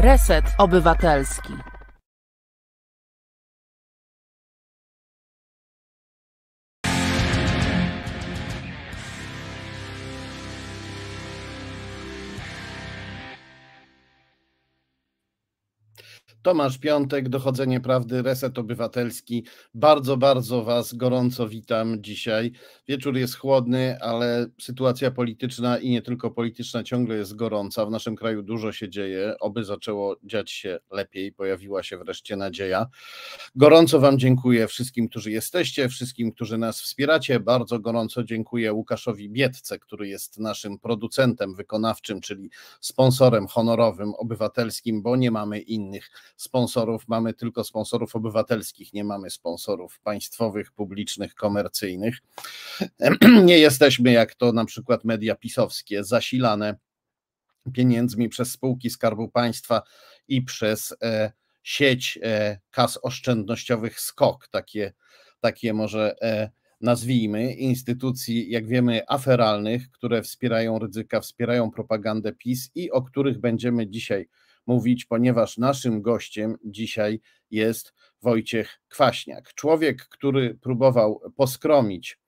Reset Obywatelski. Tomasz Piątek, Dochodzenie Prawdy, Reset Obywatelski. Bardzo, bardzo Was gorąco witam dzisiaj. Wieczór jest chłodny, ale sytuacja polityczna i nie tylko polityczna ciągle jest gorąca. W naszym kraju dużo się dzieje. Oby zaczęło dziać się lepiej. Pojawiła się wreszcie nadzieja. Gorąco Wam dziękuję wszystkim, którzy jesteście, wszystkim, którzy nas wspieracie. Bardzo gorąco dziękuję Łukaszowi Biedce, który jest naszym producentem wykonawczym, czyli sponsorem honorowym, obywatelskim, bo nie mamy innych sponsorów, mamy tylko sponsorów obywatelskich, nie mamy sponsorów państwowych, publicznych, komercyjnych. Nie jesteśmy, jak to na przykład media pisowskie, zasilane pieniędzmi przez spółki Skarbu Państwa i przez e, sieć e, kas oszczędnościowych SKOK, takie, takie może e, nazwijmy, instytucji, jak wiemy, aferalnych, które wspierają ryzyka, wspierają propagandę PiS i o których będziemy dzisiaj mówić, ponieważ naszym gościem dzisiaj jest Wojciech Kwaśniak. Człowiek, który próbował poskromić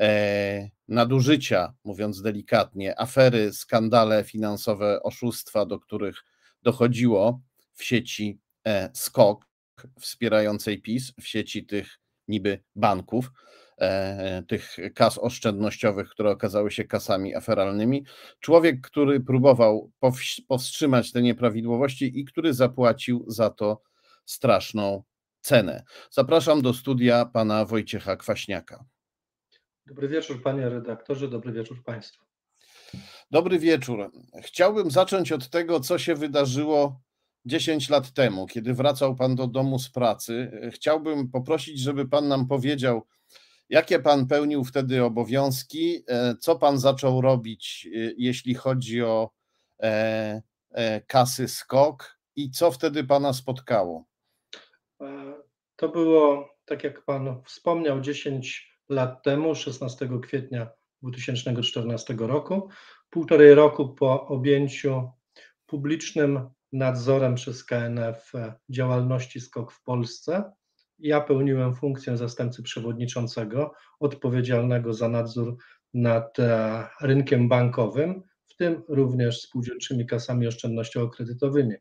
e, nadużycia, mówiąc delikatnie, afery, skandale finansowe, oszustwa, do których dochodziło w sieci e, SKOK, wspierającej PiS, w sieci tych niby banków E, tych kas oszczędnościowych, które okazały się kasami aferalnymi. Człowiek, który próbował powstrzymać te nieprawidłowości i który zapłacił za to straszną cenę. Zapraszam do studia pana Wojciecha Kwaśniaka. Dobry wieczór, panie redaktorze, dobry wieczór państwu. Dobry wieczór. Chciałbym zacząć od tego, co się wydarzyło 10 lat temu, kiedy wracał pan do domu z pracy. Chciałbym poprosić, żeby pan nam powiedział, Jakie pan pełnił wtedy obowiązki? E, co pan zaczął robić, e, jeśli chodzi o e, kasy skok i co wtedy pana spotkało? To było, tak jak pan wspomniał, 10 lat temu, 16 kwietnia 2014 roku, półtorej roku po objęciu publicznym nadzorem przez KNF działalności skok w Polsce ja pełniłem funkcję zastępcy przewodniczącego odpowiedzialnego za nadzór nad e, rynkiem bankowym, w tym również spółdzielczymi kasami oszczędnościowo-kredytowymi.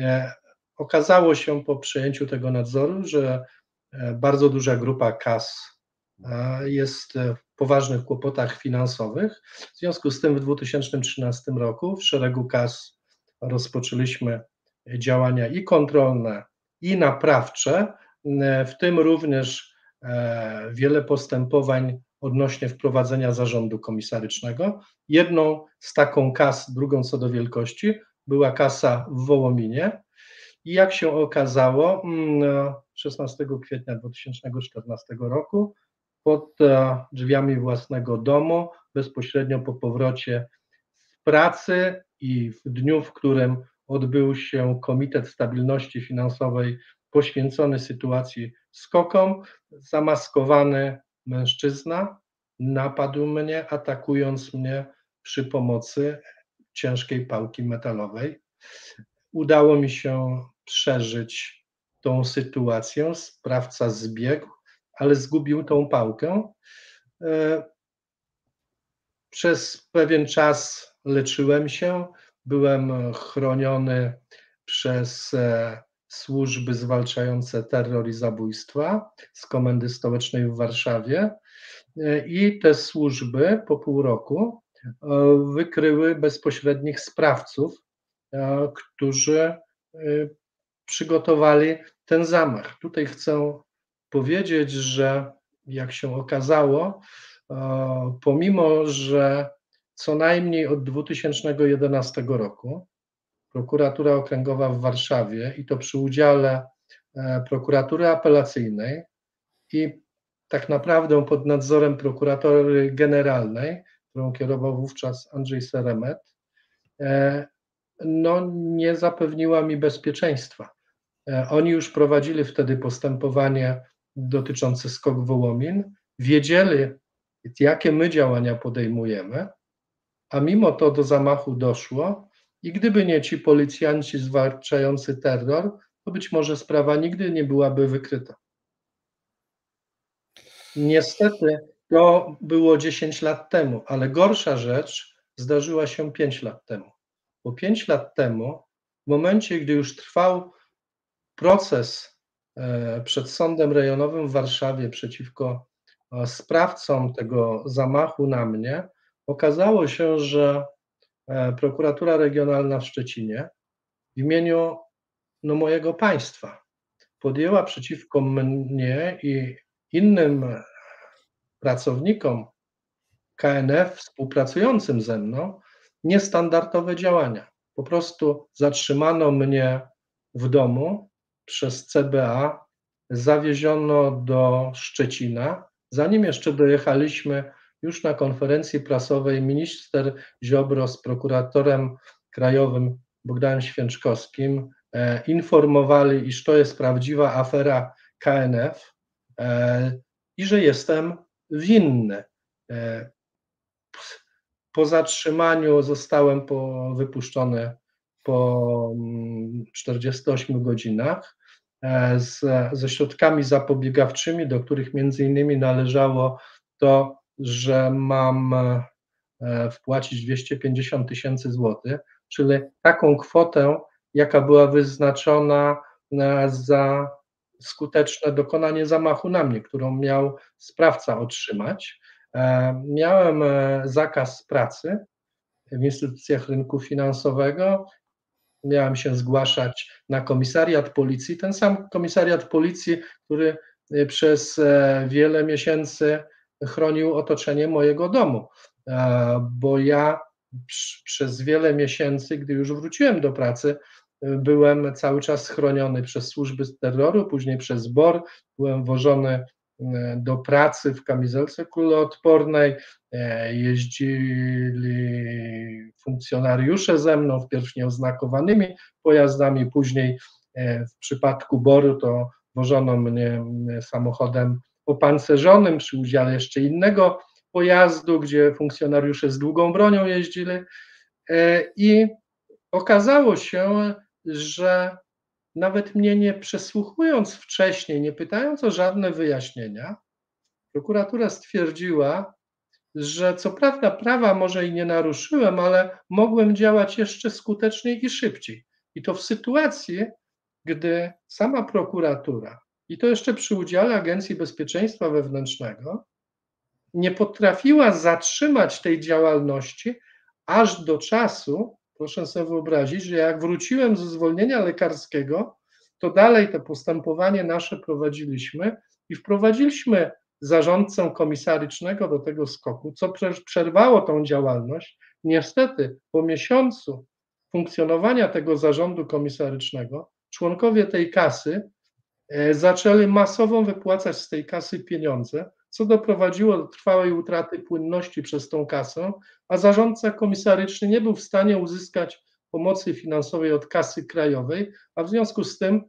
E, okazało się po przejęciu tego nadzoru, że e, bardzo duża grupa kas jest w poważnych kłopotach finansowych. W związku z tym w 2013 roku w szeregu kas rozpoczęliśmy działania i kontrolne, i naprawcze, E, w tym również e, wiele postępowań odnośnie wprowadzenia zarządu komisarycznego. Jedną z taką kas, drugą co do wielkości, była kasa w Wołominie. I jak się okazało, 16 mm, no, kwietnia 2014 roku pod e, drzwiami własnego domu, bezpośrednio po powrocie z pracy i w dniu, w którym odbył się Komitet Stabilności Finansowej poświęcony sytuacji skokom, zamaskowany mężczyzna napadł mnie, atakując mnie przy pomocy ciężkiej pałki metalowej. Udało mi się przeżyć tą sytuację. Sprawca zbiegł, ale zgubił tą pałkę. E, przez pewien czas leczyłem się. Byłem chroniony przez e, służby zwalczające terror i zabójstwa z Komendy Stołecznej w Warszawie. E, I te służby po pół roku e, wykryły bezpośrednich sprawców, e, którzy przygotowali ten zamach. Tutaj chcę powiedzieć, że jak się okazało, pomimo że co najmniej od 2011 roku prokuratura okręgowa w Warszawie i to przy udziale e, prokuratury apelacyjnej i tak naprawdę pod nadzorem prokuratury generalnej, którą kierował wówczas Andrzej Seremet, e, no nie zapewniła mi bezpieczeństwa. E, oni już prowadzili wtedy postępowanie dotyczące skok Wołomin, wiedzieli, jakie my działania podejmujemy, a mimo to do zamachu doszło i gdyby nie ci policjanci zwalczający terror, to być może sprawa nigdy nie byłaby wykryta. Niestety to było 10 lat temu, ale gorsza rzecz zdarzyła się 5 lat temu. Bo 5 lat temu, w momencie, gdy już trwał proces e, przed Sądem Rejonowym w Warszawie przeciwko e, sprawcom tego zamachu na mnie, okazało się, że E, prokuratura regionalna w Szczecinie w imieniu no, mojego państwa podjęła przeciwko mnie i innym pracownikom KNF współpracującym ze mną niestandardowe działania. Po prostu zatrzymano mnie w domu przez CBA, zawieziono do Szczecina. Zanim jeszcze dojechaliśmy już na konferencji prasowej minister Ziobro z prokuratorem krajowym Bogdanem Święczkowskim e, informowali, iż to jest prawdziwa afera KNF e, i że jestem winny. E, po zatrzymaniu zostałem po, wypuszczony po 48 mm, godzinach z, ze środkami zapobiegawczymi, do których między innymi należało to że mam e, e, wpłacić 250 tysięcy złotych, czyli taką kwotę, jaka była wyznaczona e, za skuteczne dokonanie zamachu na mnie, którą miał sprawca otrzymać. Miałem zakaz pracy w instytucjach rynku finansowego. Miałem się zgłaszać na komisariat policji, ten sam komisariat policji, który przez wiele miesięcy chronił otoczenie mojego domu, e, bo ja przez wiele miesięcy, gdy już wróciłem do pracy, e, byłem cały czas chroniony przez służby z terroru, później przez BOR, byłem wożony e, do pracy w kamizelce kuloodpornej, jeździli funkcjonariusze ze mną, wpierw nieoznakowanymi pojazdami, później w przypadku BOR-u to wożono mnie samochodem opancerzonym przy udziale jeszcze innego pojazdu, gdzie funkcjonariusze z długą bronią jeździli. E, I okazało się, że nawet mnie nie przesłuchując wcześniej, nie pytając o żadne wyjaśnienia, prokuratura stwierdziła, że co prawda prawa może i nie naruszyłem, ale mogłem działać jeszcze skuteczniej i szybciej. I to w sytuacji, gdy sama prokuratura i to jeszcze przy udziale Agencji Bezpieczeństwa Wewnętrznego, nie potrafiła zatrzymać tej działalności aż do czasu, proszę sobie wyobrazić, że jak wróciłem ze zwolnienia lekarskiego, to dalej to postępowanie nasze prowadziliśmy i wprowadziliśmy zarządcę komisarycznego do tego skoku, co przerwało tą działalność. Niestety po miesiącu funkcjonowania tego zarządu komisarycznego członkowie tej kasy E, zaczęli masowo wypłacać z tej kasy pieniądze, co doprowadziło do trwałej utraty płynności przez tą kasę, a zarządca komisaryczny nie był w stanie uzyskać pomocy finansowej od kasy krajowej, a w związku z tym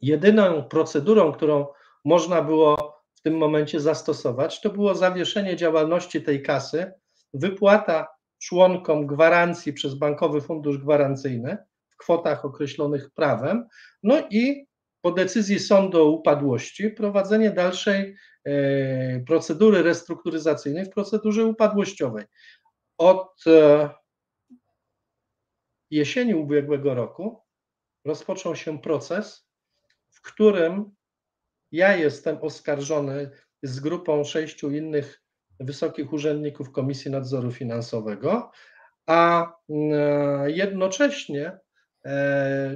jedyną procedurą, którą można było w tym momencie zastosować, to było zawieszenie działalności tej kasy, wypłata członkom gwarancji przez Bankowy Fundusz Gwarancyjny w kwotach określonych prawem, no i po decyzji sądu o upadłości prowadzenie dalszej e, procedury restrukturyzacyjnej w procedurze upadłościowej. Od e, jesieni ubiegłego roku rozpoczął się proces, w którym ja jestem oskarżony z grupą sześciu innych wysokich urzędników Komisji Nadzoru Finansowego, a e, jednocześnie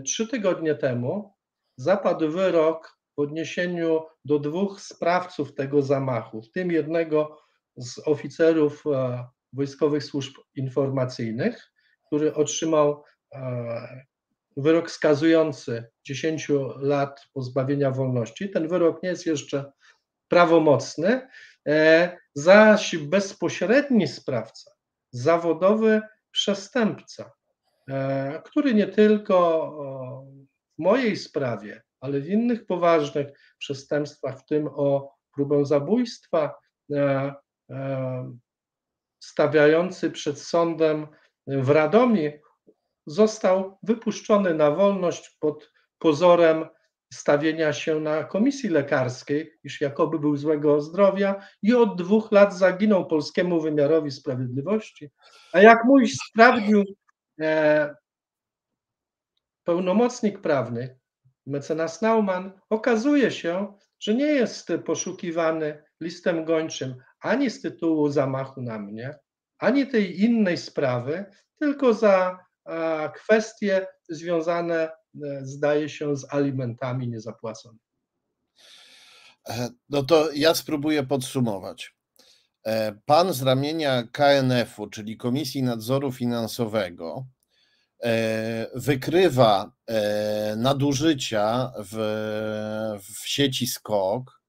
trzy tygodnie temu zapadł wyrok w odniesieniu do dwóch sprawców tego zamachu, w tym jednego z oficerów e, wojskowych służb informacyjnych, który otrzymał e, wyrok skazujący 10 lat pozbawienia wolności. Ten wyrok nie jest jeszcze prawomocny, e, zaś bezpośredni sprawca, zawodowy przestępca, który nie tylko w mojej sprawie, ale w innych poważnych przestępstwach, w tym o próbę zabójstwa, e, e, stawiający przed sądem w Radomie, został wypuszczony na wolność pod pozorem stawienia się na komisji lekarskiej, iż jakoby był złego zdrowia i od dwóch lat zaginął polskiemu wymiarowi sprawiedliwości. A jak mój sprawdził e, pełnomocnik prawny, mecenas Naumann, okazuje się, że nie jest poszukiwany listem gończym ani z tytułu zamachu na mnie, ani tej innej sprawy, tylko za kwestie związane, e, zdaje się, z alimentami niezapłaconymi. E, no to ja spróbuję podsumować. E, pan z ramienia KNF-u, czyli Komisji Nadzoru Finansowego, E, wykrywa e, nadużycia w, w sieci skok.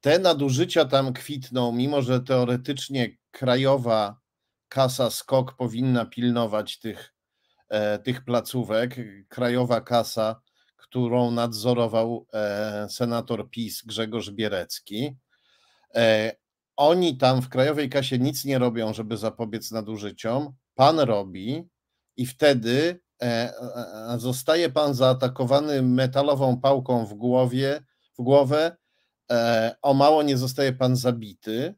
Te nadużycia tam kwitną, mimo że teoretycznie krajowa kasa skok powinna pilnować tych, e, tych placówek. Krajowa kasa, którą nadzorował senator PiS Grzegorz Bierecki. Oni tam w Krajowej Kasie nic nie robią, żeby zapobiec nadużyciom. Pan robi, i wtedy e, e, e, zostaje pan zaatakowany metalową pałką w głowie, w głowę, o mało nie zostaje pan zabity,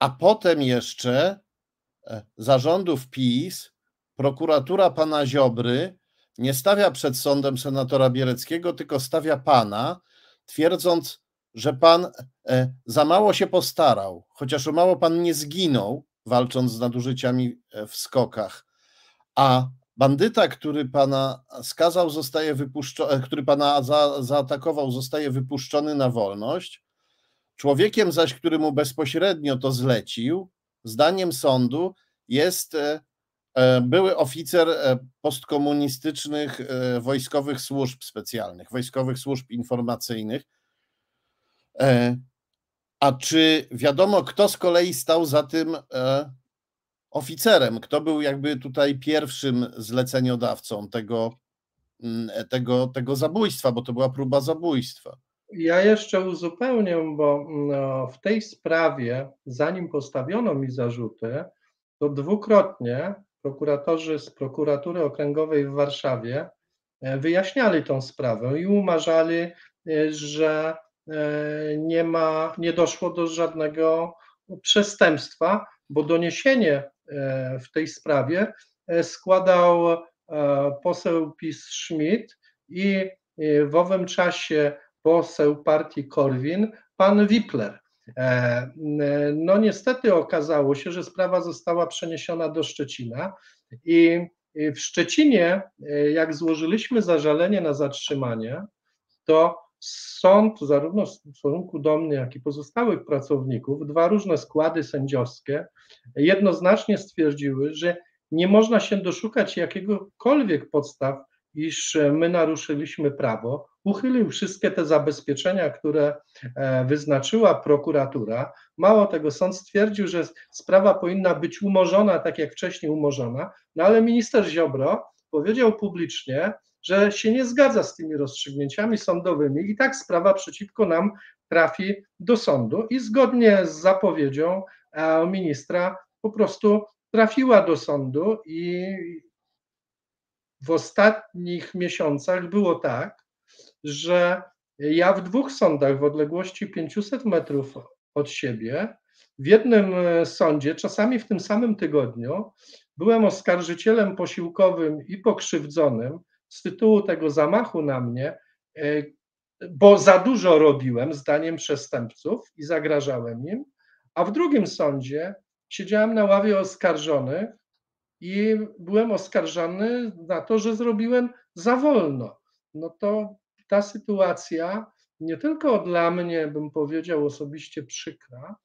a potem jeszcze zarządów PiS, prokuratura pana Ziobry nie stawia przed sądem senatora Bieleckiego, tylko stawia pana, twierdząc, że pan za mało się postarał, chociaż o mało pan nie zginął, walcząc z nadużyciami e, w skokach. A bandyta, który pana skazał, zostaje wypuszczony, e, który pana za, zaatakował, zostaje wypuszczony na wolność. Człowiekiem zaś, który mu bezpośrednio to zlecił, zdaniem sądu jest e, były oficer postkomunistycznych wojskowych służb specjalnych, wojskowych służb informacyjnych, a czy wiadomo, kto z kolei stał za tym e, oficerem? Kto był jakby tutaj pierwszym zleceniodawcą tego, mm, e, tego, tego zabójstwa, bo to była próba zabójstwa? Ja jeszcze uzupełnię, bo no, w tej sprawie, zanim postawiono mi zarzuty, to dwukrotnie prokuratorzy z prokuratury okręgowej w Warszawie e, wyjaśniali tą sprawę i umarzali, e, że E, nie, ma, nie doszło do żadnego przestępstwa, bo doniesienie e, w tej sprawie e, składał poseł PiS Schmidt i w owym czasie poseł partii Korwin, pan Wipler. No niestety okazało się, że sprawa została przeniesiona do Szczecina i w Szczecinie, jak złożyliśmy zażalenie na zatrzymanie, to sąd, zarówno w stosunku do mnie, jak i pozostałych pracowników, dwa różne składy sędziowskie jednoznacznie stwierdziły, że nie można się doszukać jakiegokolwiek podstaw, iż my naruszyliśmy prawo, uchylił wszystkie te zabezpieczenia, które e, wyznaczyła prokuratura. Mało tego, sąd stwierdził, że sprawa powinna być umorzona tak jak wcześniej umorzona, no ale minister Ziobro powiedział publicznie, że się nie zgadza z tymi rozstrzygnięciami sądowymi i tak sprawa przeciwko nam trafi do sądu i zgodnie z zapowiedzią e, ministra po prostu trafiła do sądu i w ostatnich miesiącach było tak, że ja w dwóch sądach w odległości 500 metrów od siebie, w jednym e, sądzie, czasami w tym samym tygodniu, byłem oskarżycielem posiłkowym i pokrzywdzonym z tytułu tego zamachu na mnie, e, bo za dużo robiłem zdaniem przestępców i zagrażałem im, a w drugim sądzie siedziałem na ławie oskarżonych i byłem oskarżany na to, że zrobiłem za wolno. No to ta sytuacja nie tylko dla mnie, bym powiedział, osobiście przykra,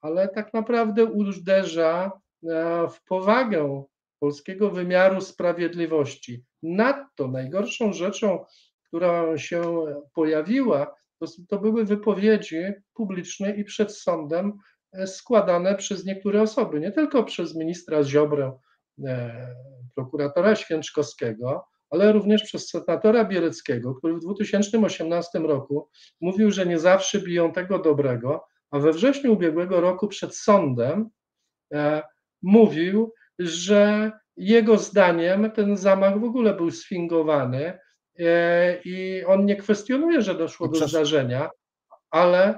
ale tak naprawdę uderza e, w powagę polskiego wymiaru sprawiedliwości. Nadto najgorszą rzeczą, która się pojawiła, to, to były wypowiedzi publiczne i przed sądem e, składane przez niektóre osoby, nie tylko przez ministra Ziobrę, e, prokuratora Święczkowskiego, ale również przez senatora Bieleckiego, który w 2018 roku mówił, że nie zawsze biją tego dobrego, a we wrześniu ubiegłego roku przed sądem e, mówił, że jego zdaniem ten zamach w ogóle był sfingowany e, i on nie kwestionuje, że doszło do zdarzenia, ale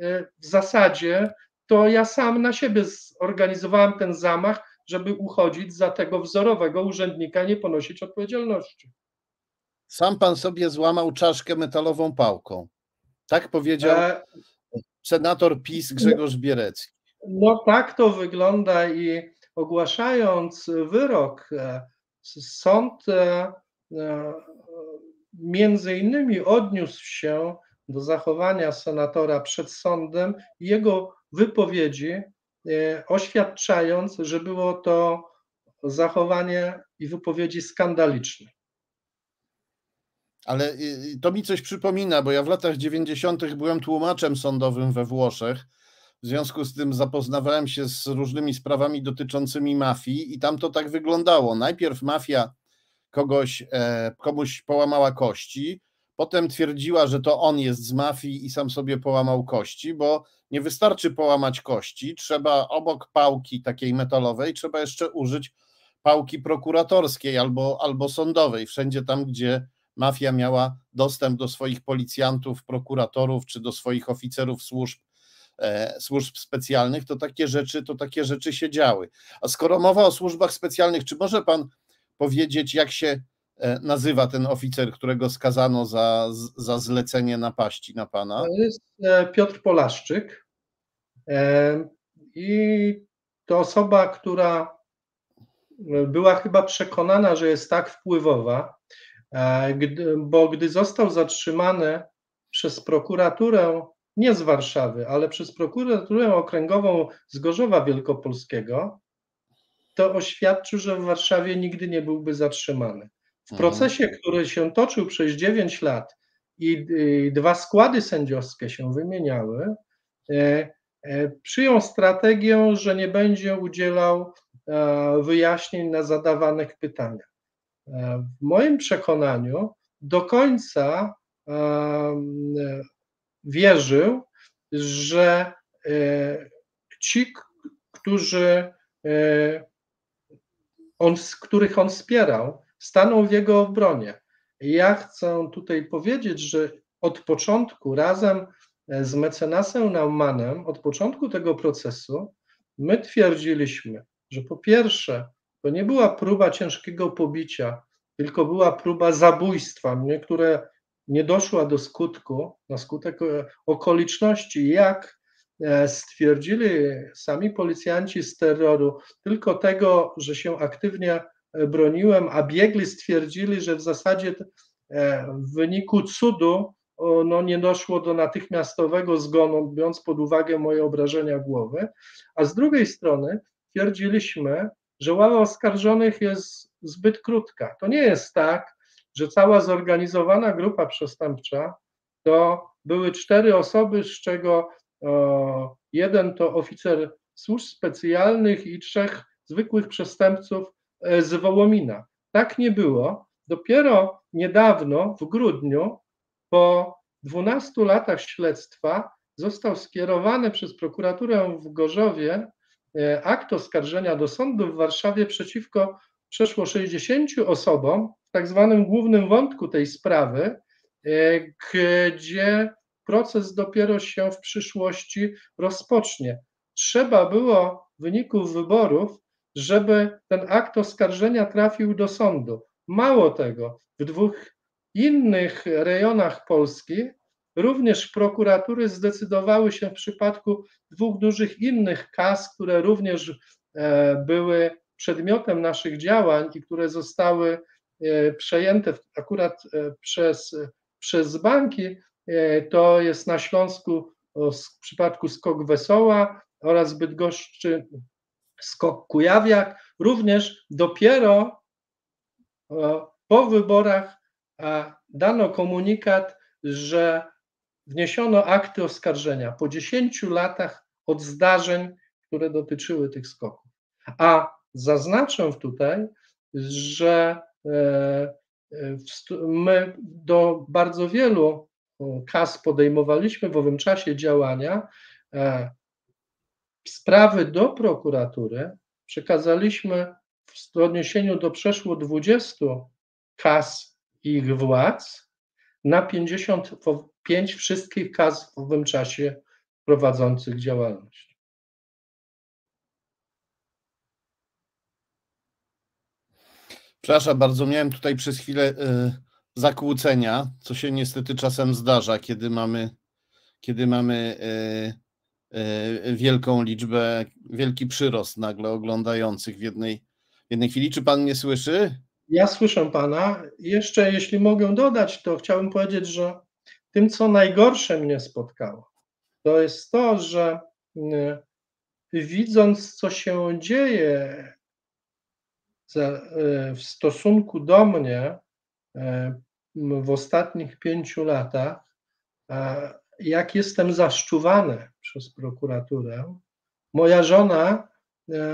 e, w zasadzie to ja sam na siebie zorganizowałem ten zamach, żeby uchodzić za tego wzorowego urzędnika, nie ponosić odpowiedzialności. Sam pan sobie złamał czaszkę metalową pałką. Tak powiedział e... senator PiS Grzegorz Bierecki. No tak to wygląda i ogłaszając wyrok, e, sąd e, e, między innymi odniósł się do zachowania senatora przed sądem i jego wypowiedzi, oświadczając, że było to zachowanie i wypowiedzi skandaliczne. Ale y, y, to mi coś przypomina, bo ja w latach 90. byłem tłumaczem sądowym we Włoszech w związku z tym zapoznawałem się z różnymi sprawami dotyczącymi mafii i tam to tak wyglądało. Najpierw mafia kogoś, e, komuś połamała kości, potem twierdziła, że to on jest z mafii i sam sobie połamał kości, bo nie wystarczy połamać kości, trzeba obok pałki takiej metalowej, trzeba jeszcze użyć pałki prokuratorskiej albo, albo sądowej, wszędzie tam, gdzie mafia miała dostęp do swoich policjantów, prokuratorów czy do swoich oficerów służb E, służb specjalnych, to takie rzeczy, to takie rzeczy się działy. A skoro mowa o służbach specjalnych, czy może pan powiedzieć, jak się e, nazywa ten oficer, którego skazano za, za zlecenie napaści na pana? To jest e, Piotr Polaszczyk. I to osoba, która była chyba przekonana, że jest tak wpływowa, bo gdy został zatrzymany przez prokuraturę, nie z Warszawy, ale przez prokuraturę okręgową z Gorzowa Wielkopolskiego, to oświadczył, że w Warszawie nigdy nie byłby zatrzymany. W mhm. procesie, który się toczył przez 9 lat i dwa składy sędziowskie się wymieniały, e, e, przyjął strategię, że nie będzie udzielał e, wyjaśnień na zadawanych pytaniach. W moim przekonaniu do końca wierzył, że e, ci, którzy e, on, których on wspierał, staną w jego obronie. ja chcę tutaj powiedzieć, że od początku razem e, z mecenasem Naumannem, od początku tego procesu, my twierdziliśmy, że po pierwsze, to nie była próba ciężkiego pobicia, tylko była próba zabójstwa. Niektóre nie doszła do skutku, na skutek e, okoliczności, jak e, stwierdzili sami policjanci z terroru, tylko tego, że się aktywnie e, broniłem, a biegli stwierdzili, że w zasadzie w wyniku cudu no, nie doszło do natychmiastowego zgonu, biorąc pod uwagę moje obrażenia głowy, a z drugiej strony twierdziliśmy, że ława oskarżonych jest zbyt krótka. To nie jest tak, że cała zorganizowana grupa przestępcza to były cztery osoby, z czego o, jeden to oficer służb specjalnych i trzech zwykłych przestępców e, z Wołomina. Tak nie było. Dopiero niedawno, w grudniu, po 12 latach śledztwa, został skierowany przez prokuraturę w Gorzowie e, akt oskarżenia do sądu w Warszawie przeciwko przeszło 60 osobom, tak zwanym głównym wątku tej sprawy, e, gdzie proces dopiero się w przyszłości rozpocznie. Trzeba było wyników wyborów, żeby ten akt oskarżenia trafił do sądu. Mało tego, w dwóch innych rejonach Polski również prokuratury zdecydowały się w przypadku dwóch dużych innych kas, które również e, były przedmiotem naszych działań i które zostały E, przejęte akurat e, przez, przez banki, e, to jest na Śląsku w przypadku Skok Wesoła oraz Bydgoszczy Skok Kujawiak, również dopiero po wyborach dano komunikat, że wniesiono akty oskarżenia po 10 latach od zdarzeń, które dotyczyły tych skoków. A zaznaczę tutaj, że E, e, my do bardzo wielu e, kas podejmowaliśmy w owym czasie działania. Sprawy do prokuratury przekazaliśmy w odniesieniu do przeszło 20 kas i ich władz na 55 wszystkich kas w owym czasie prowadzących działalność. Przepraszam bardzo, miałem tutaj przez chwilę y, zakłócenia, co się niestety czasem zdarza, kiedy mamy, kiedy mamy y, y, wielką liczbę, wielki przyrost nagle oglądających w jednej, w jednej chwili. Czy pan mnie słyszy? Ja słyszę pana. Jeszcze jeśli mogę dodać, to chciałbym powiedzieć, że tym, co najgorsze mnie spotkało, to jest to, że widząc, co się dzieje E, w stosunku do mnie e, w ostatnich pięciu latach, jak jestem zaszczuwany przez prokuraturę, moja żona e,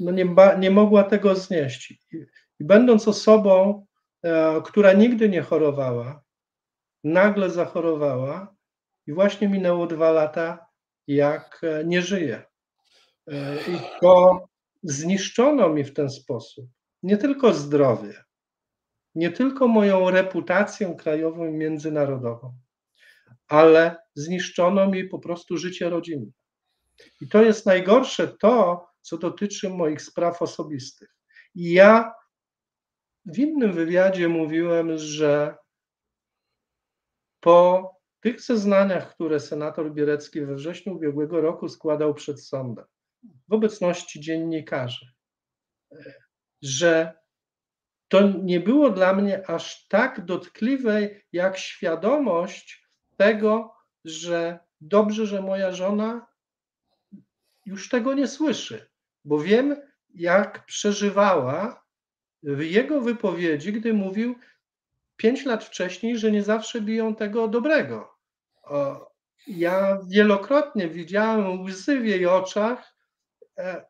no nie, nie mogła tego znieść. I będąc osobą, która nigdy nie chorowała, nagle zachorowała i właśnie minęło dwa lata, jak nie żyje. I to zniszczono mi w ten sposób nie tylko zdrowie, nie tylko moją reputację krajową i międzynarodową, ale zniszczono mi po prostu życie rodzinne. I to jest najgorsze to, co dotyczy moich spraw osobistych. I ja w innym wywiadzie mówiłem, że po tych zeznaniach, które senator Bierecki we wrześniu ubiegłego roku składał przed sądem, w obecności dziennikarzy, e, że to nie było dla mnie aż tak dotkliwe, jak świadomość tego, że dobrze, że moja żona już tego nie słyszy, bo wiem, jak przeżywała w jego wypowiedzi, gdy mówił pięć lat wcześniej, że nie zawsze biją tego dobrego. Ja wielokrotnie widziałem łzy w jej oczach, E,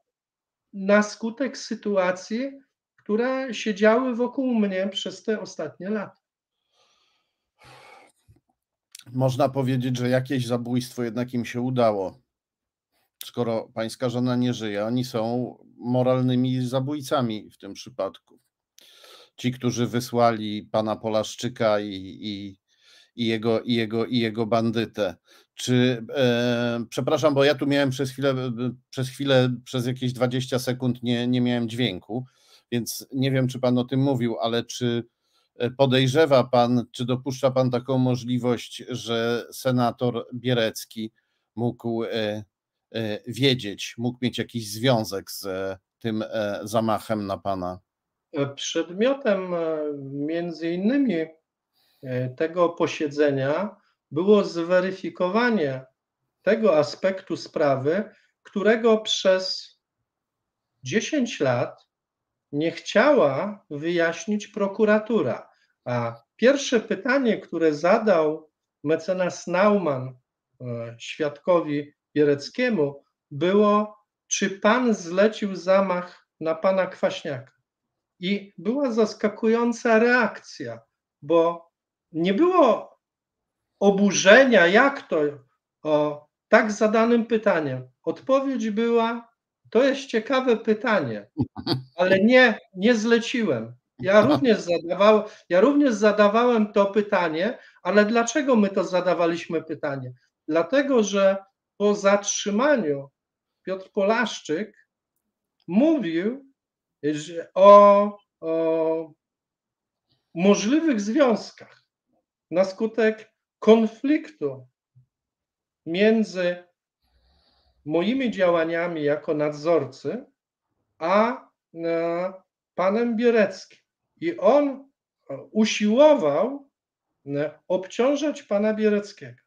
na skutek sytuacji, które się działy wokół mnie przez te ostatnie lata. Można powiedzieć, że jakieś zabójstwo jednak im się udało. Skoro pańska żona nie żyje, oni są moralnymi zabójcami w tym przypadku. Ci, którzy wysłali pana Polaszczyka i, i, i jego, i, jego, i jego bandytę. Czy, e, przepraszam, bo ja tu miałem przez chwilę, e, przez chwilę, przez jakieś 20 sekund nie, nie miałem dźwięku, więc nie wiem, czy pan o tym mówił, ale czy e, podejrzewa pan, czy dopuszcza pan taką możliwość, że senator Bierecki mógł e, e, wiedzieć, mógł mieć jakiś związek z e, tym zamachem na pana? Przedmiotem między innymi tego posiedzenia było zweryfikowanie tego aspektu sprawy, którego przez 10 lat nie chciała wyjaśnić prokuratura. A pierwsze pytanie, które zadał mecenas Nauman e, świadkowi Biereckiemu, było: Czy pan zlecił zamach na pana Kwaśniaka? I była zaskakująca reakcja, bo nie było oburzenia, jak to, o tak zadanym pytaniem. Odpowiedź była, to jest ciekawe pytanie, ale nie, nie zleciłem. Ja również, zadawałem, ja również zadawałem to pytanie, ale dlaczego my to zadawaliśmy pytanie? Dlatego, że po zatrzymaniu Piotr Polaszczyk mówił o, o możliwych związkach na skutek konfliktu między moimi działaniami jako nadzorcy a e, panem Biereckim. I on e, usiłował e, obciążać pana Biereckiego.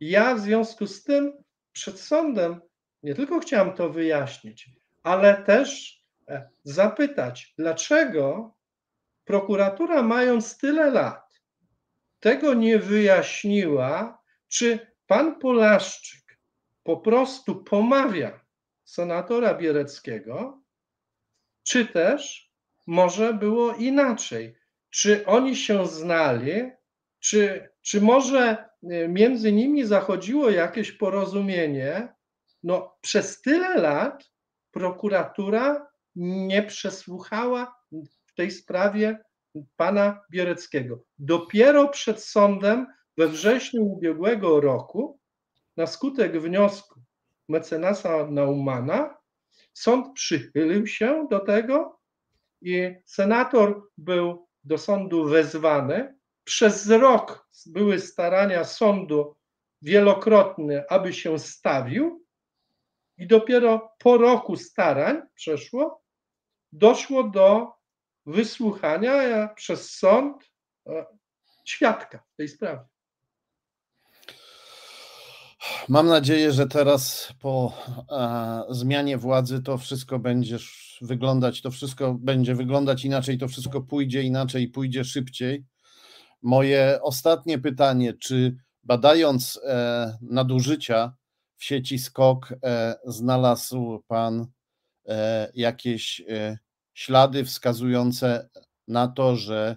Ja w związku z tym przed sądem nie tylko chciałem to wyjaśnić, ale też zapytać, dlaczego prokuratura, mając tyle lat, tego nie wyjaśniła, czy pan Polaszczyk po prostu pomawia senatora Biereckiego, czy też może było inaczej. Czy oni się znali, czy, czy może e, między nimi zachodziło jakieś porozumienie? No, przez tyle lat prokuratura nie przesłuchała w tej sprawie pana Biereckiego. Dopiero przed sądem we wrześniu ubiegłego roku, na skutek wniosku mecenasa Naumana, sąd przychylił się do tego i senator był do sądu wezwany. Przez rok były starania sądu wielokrotne, aby się stawił, i dopiero po roku starań przeszło, doszło do wysłuchania przez sąd świadka w tej sprawie. Mam nadzieję, że teraz po e, zmianie władzy to wszystko będzie wyglądać, to wszystko będzie wyglądać inaczej, to wszystko pójdzie inaczej, pójdzie szybciej. Moje ostatnie pytanie, czy badając e, nadużycia w sieci SKOK e, znalazł Pan jakieś ślady wskazujące na to, że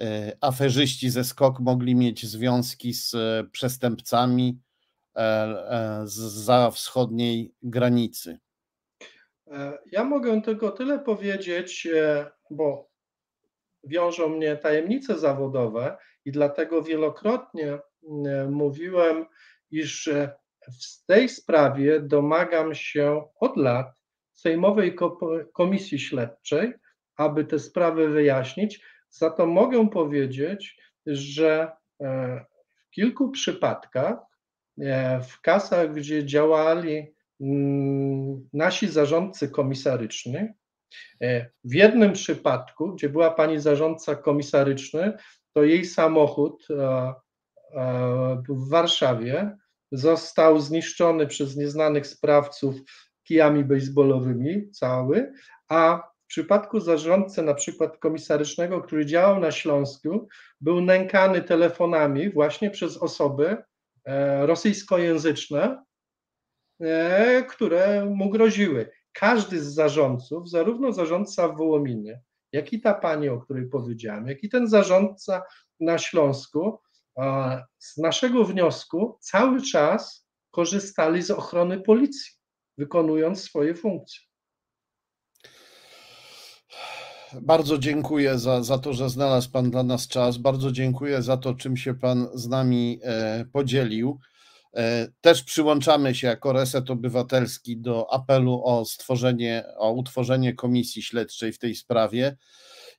e, aferzyści ze SKOK mogli mieć związki z e, przestępcami e, za wschodniej granicy. Ja mogę tylko tyle powiedzieć, bo wiążą mnie tajemnice zawodowe i dlatego wielokrotnie mówiłem, iż w tej sprawie domagam się od lat Sejmowej Komisji Śledczej, aby te sprawy wyjaśnić. Za to mogę powiedzieć, że e, w kilku przypadkach e, w kasach, gdzie działali mm, nasi zarządcy komisaryczni, e, w jednym przypadku, gdzie była pani zarządca komisaryczny, to jej samochód w Warszawie został zniszczony przez nieznanych sprawców kijami baseballowymi cały, a w przypadku zarządcy na przykład komisarycznego, który działał na Śląsku, był nękany telefonami właśnie przez osoby e, rosyjskojęzyczne, e, które mu groziły. Każdy z zarządców, zarówno zarządca w Wołominie, jak i ta pani, o której powiedziałem, jak i ten zarządca na Śląsku, z naszego wniosku cały czas korzystali z ochrony policji wykonując swoje funkcje. Bardzo dziękuję za, za to, że znalazł Pan dla nas czas. Bardzo dziękuję za to, czym się Pan z nami e, podzielił. E, też przyłączamy się jako Reset Obywatelski do apelu o stworzenie, o utworzenie komisji śledczej w tej sprawie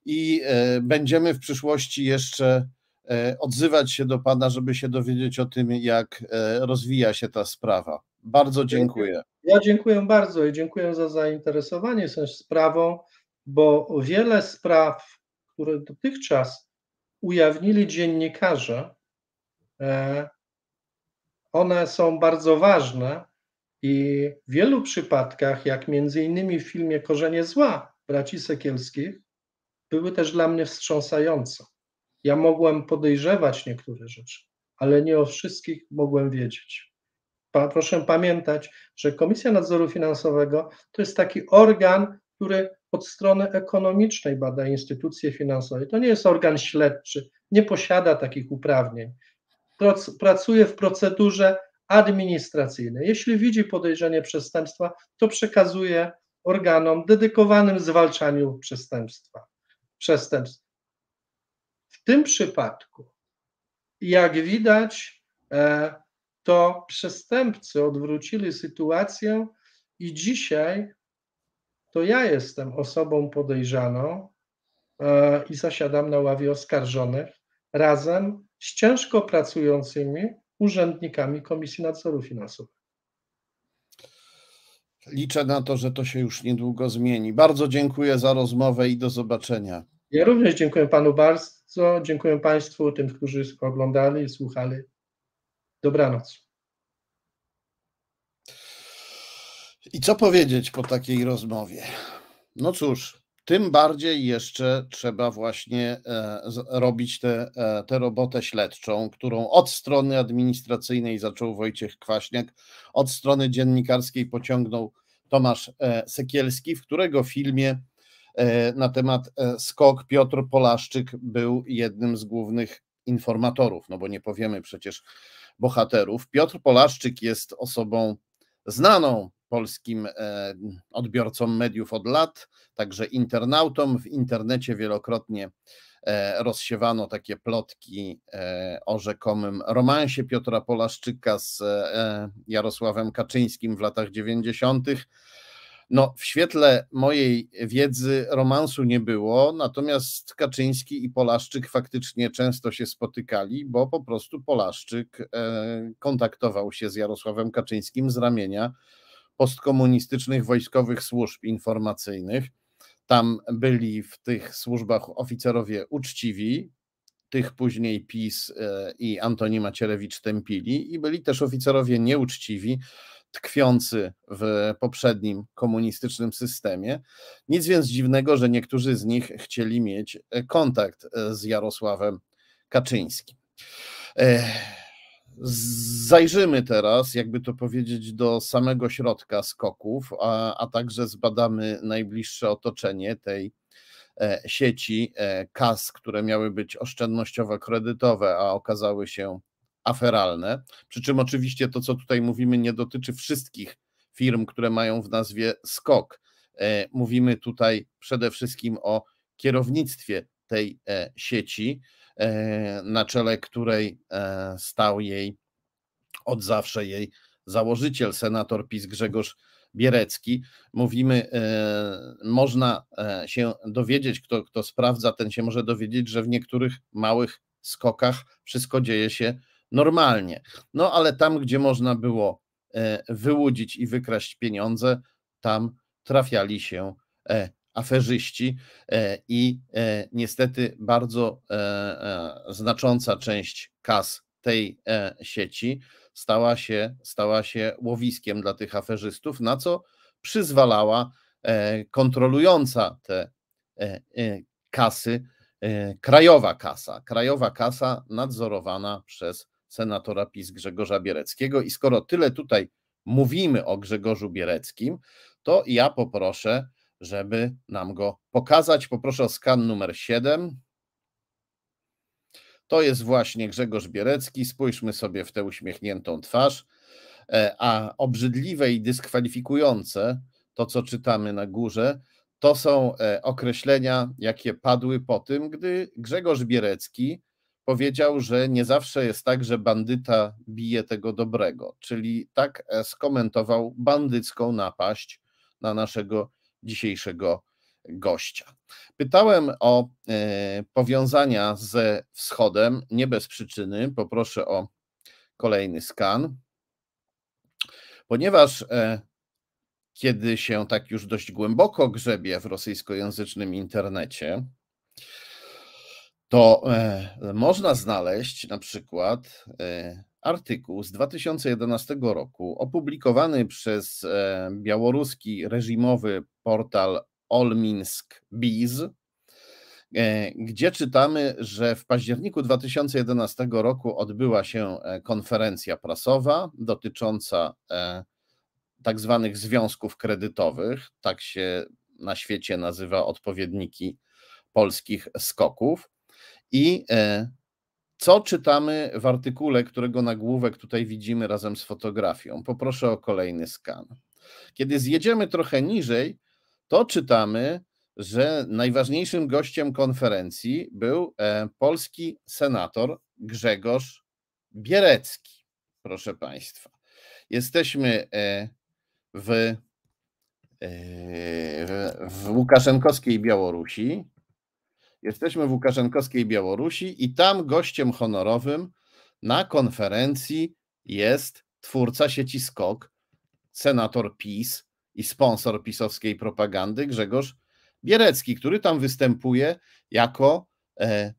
i e, będziemy w przyszłości jeszcze odzywać się do Pana, żeby się dowiedzieć o tym, jak rozwija się ta sprawa. Bardzo dziękuję. Ja dziękuję bardzo i dziękuję za zainteresowanie tą sprawą, bo wiele spraw, które dotychczas ujawnili dziennikarze, e, one są bardzo ważne i w wielu przypadkach, jak między innymi w filmie Korzenie Zła braci Sekielskich, były też dla mnie wstrząsające. Ja mogłem podejrzewać niektóre rzeczy, ale nie o wszystkich mogłem wiedzieć proszę pamiętać, że Komisja Nadzoru Finansowego to jest taki organ, który od strony ekonomicznej bada instytucje finansowe. To nie jest organ śledczy, nie posiada takich uprawnień. Pracuje w procedurze administracyjnej. Jeśli widzi podejrzenie przestępstwa, to przekazuje organom dedykowanym zwalczaniu przestępstwa. Przestępstw. W tym przypadku, jak widać, e, to przestępcy odwrócili sytuację i dzisiaj to ja jestem osobą podejrzaną e, i zasiadam na ławie oskarżonych razem z ciężko pracującymi urzędnikami Komisji Nadzoru Finansowego. Liczę na to, że to się już niedługo zmieni. Bardzo dziękuję za rozmowę i do zobaczenia. Ja również dziękuję panu bardzo, dziękuję państwu, tym, którzy oglądali i słuchali. Dobranoc. I co powiedzieć po takiej rozmowie? No cóż, tym bardziej jeszcze trzeba właśnie e, robić tę te, te robotę śledczą, którą od strony administracyjnej zaczął Wojciech Kwaśniak, od strony dziennikarskiej pociągnął Tomasz e, Sekielski, w którego filmie e, na temat skok Piotr Polaszczyk był jednym z głównych informatorów, no bo nie powiemy przecież bohaterów. Piotr Polaszczyk jest osobą znaną polskim e, odbiorcom mediów od lat, także internautom. W internecie wielokrotnie e, rozsiewano takie plotki e, o rzekomym romansie Piotra Polaszczyka z Jarosławem Kaczyńskim w latach 90. No, w świetle mojej wiedzy romansu nie było, natomiast Kaczyński i Polaszczyk faktycznie często się spotykali, bo po prostu Polaszczyk e, kontaktował się z Jarosławem Kaczyńskim z ramienia postkomunistycznych wojskowych służb informacyjnych. Tam byli w tych służbach oficerowie uczciwi, tych później PiS e, i Antoni Macierewicz tępili, i byli też oficerowie nieuczciwi, tkwiący w poprzednim komunistycznym systemie. Nic więc dziwnego, że niektórzy z nich chcieli mieć e, kontakt e, z Jarosławem Kaczyńskim. E, zajrzymy teraz, jakby to powiedzieć, do samego środka skoków, a, a także zbadamy najbliższe otoczenie tej sieci kas, które miały być oszczędnościowo-kredytowe, a okazały się aferalne. Przy czym oczywiście to, co tutaj mówimy, nie dotyczy wszystkich firm, które mają w nazwie skok. E, mówimy tutaj przede wszystkim o kierownictwie tej e, sieci, e, na czele której stał jej od zawsze jej założyciel, senator PiS Grzegorz Bierecki. Mówimy, można się dowiedzieć, kto, kto sprawdza, ten się może dowiedzieć, że w niektórych małych skokach wszystko dzieje się normalnie. No ale tam, gdzie można było e, wyłudzić i wykraść pieniądze, tam trafiali się e, aferzyści e, i niestety bardzo znacząca część kas tej sieci stała się, stała się łowiskiem dla tych aferzystów, na co przyzwalała kontrolująca te kasy krajowa kasa. Krajowa kasa nadzorowana przez senatora PiS Grzegorza Biereckiego. I skoro tyle tutaj mówimy o Grzegorzu Biereckim, to ja poproszę, żeby nam go pokazać. Poproszę o skan numer 7. To jest właśnie Grzegorz Bierecki. Spójrzmy sobie w tę uśmiechniętą twarz. E, a obrzydliwe i dyskwalifikujące to, co czytamy na górze, to są e, określenia, jakie padły po tym, gdy Grzegorz Bierecki powiedział, że nie zawsze jest tak, że bandyta bije tego dobrego, czyli tak skomentował bandycką napaść na naszego dzisiejszego gościa. Pytałem o e, powiązania ze wschodem, nie bez przyczyny. Poproszę o kolejny skan, ponieważ e, kiedy się tak już dość głęboko grzebie w rosyjskojęzycznym internecie, to e, można znaleźć na przykład e, artykuł z 2011 roku opublikowany przez e, białoruski reżimowy portal Olminsk.biz, gdzie czytamy, że w październiku 2011 roku odbyła się konferencja prasowa dotycząca tak zwanych związków kredytowych, tak się na świecie nazywa odpowiedniki polskich skoków. I e, co czytamy w artykule, którego nagłówek tutaj widzimy razem z fotografią? Poproszę o kolejny skan. Kiedy zjedziemy trochę niżej, to czytamy, że najważniejszym gościem konferencji był e, polski senator Grzegorz Bierecki. Proszę Państwa, jesteśmy e, w, w Łukaszenkowskiej Białorusi. Jesteśmy w Łukaszenkowskiej Białorusi i tam gościem honorowym na konferencji jest twórca sieci Skok, senator PiS i sponsor pisowskiej propagandy Grzegorz Bierecki, który tam występuje jako e,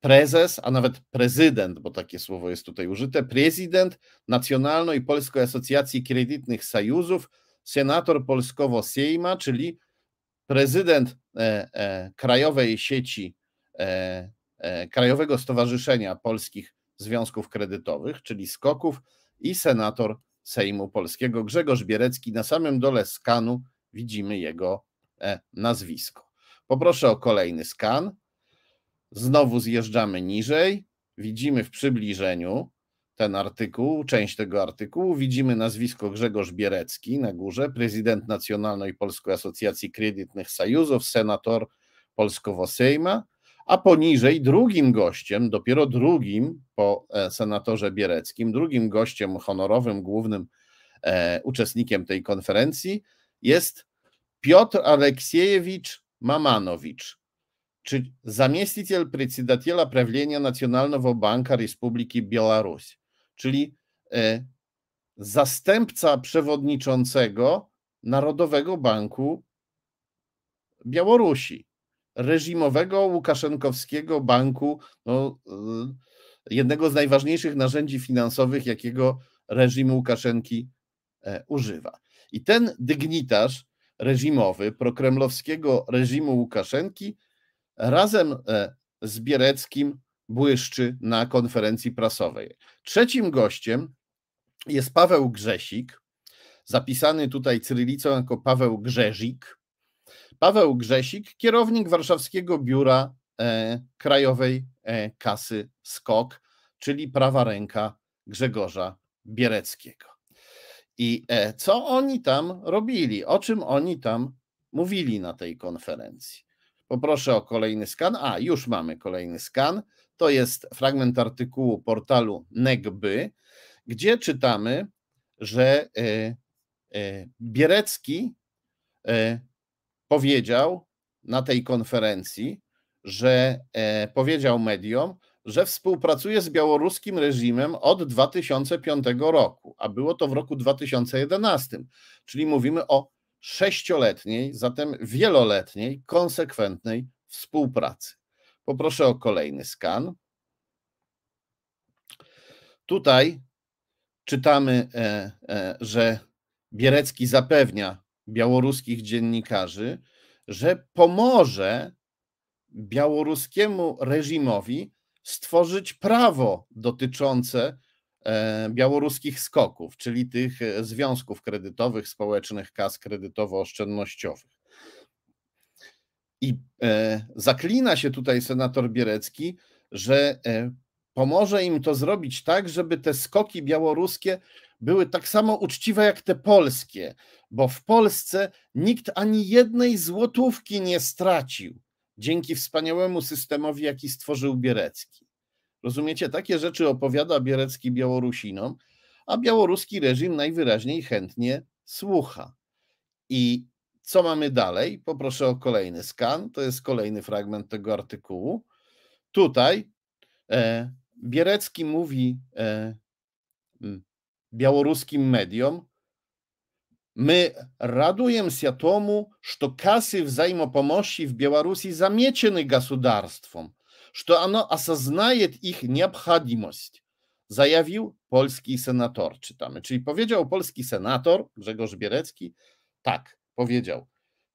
prezes, a nawet prezydent, bo takie słowo jest tutaj użyte, prezydent Nacjonalnej Polskiej Asocjacji Kredytnych Sojuzów, senator Polskowo-Sejma, czyli prezydent E, e, krajowej Sieci, e, Krajowego Stowarzyszenia Polskich Związków Kredytowych, czyli Skoków, i senator Sejmu Polskiego Grzegorz Bierecki. Na samym dole skanu widzimy jego nazwisko. Poproszę o kolejny skan. Znowu zjeżdżamy niżej. Widzimy w przybliżeniu ten artykuł, część tego artykułu. Widzimy nazwisko Grzegorz Bierecki na górze, prezydent Nacjonalnej Polskiej Asocjacji Kredytnych Sojuzów, senator Polskiego Sejma, a poniżej drugim gościem, dopiero drugim po e, senatorze Biereckim, drugim gościem honorowym, głównym e, uczestnikiem tej konferencji jest Piotr Aleksiejewicz Mamanowicz, czyli zamesticiel председателя Prawienia Национального банка Republiki Беларусь czyli e, zastępca przewodniczącego Narodowego Banku Białorusi, reżimowego Łukaszenkowskiego banku, no, e, jednego z najważniejszych narzędzi finansowych, jakiego reżim Łukaszenki e, używa. I ten dygnitarz reżimowy, prokremlowskiego reżimu Łukaszenki, razem z Biereckim błyszczy na konferencji prasowej. Trzecim gościem jest Paweł Grzesik, zapisany tutaj cyrylicą jako Paweł Grzezik. Paweł Grzesik, kierownik warszawskiego biura e, Krajowej e, Kasy SKOK, czyli prawa ręka Grzegorza Biereckiego. I e, co oni tam robili, o czym oni tam mówili na tej konferencji? Poproszę o kolejny skan. A, już mamy kolejny skan. To jest fragment artykułu portalu NEGBY, gdzie czytamy, że e, e, Bierecki e, powiedział na tej konferencji, że powiedział mediom, że współpracuje z białoruskim reżimem od 2005 roku, a było to w roku 2011, czyli mówimy o sześcioletniej, zatem wieloletniej, konsekwentnej współpracy. Poproszę o kolejny skan. Tutaj czytamy, e, e, że Bierecki zapewnia białoruskich dziennikarzy, że pomoże białoruskiemu reżimowi stworzyć prawo dotyczące e, białoruskich skoków, czyli tych związków kredytowych, społecznych kas kredytowo-oszczędnościowych. I e, zaklina się tutaj senator Bierecki, że e, pomoże im to zrobić tak, żeby te skoki białoruskie były tak samo uczciwe jak te polskie, bo w Polsce nikt ani jednej złotówki nie stracił dzięki wspaniałemu systemowi, jaki stworzył Bierecki. Rozumiecie, takie rzeczy opowiada Bierecki Białorusinom, a białoruski reżim najwyraźniej chętnie słucha. I co mamy dalej? Poproszę o kolejny skan. To jest kolejny fragment tego artykułu. Tutaj e, Bierecki mówi e, białoruskim mediom, My radujemy się tomu, że kasy wzajmopomości w Białorusi zamiecieny государством, że ono asaznaje ich необходимость, zajawił polski senator, czytamy. Czyli powiedział polski senator Grzegorz Bierecki, tak, powiedział.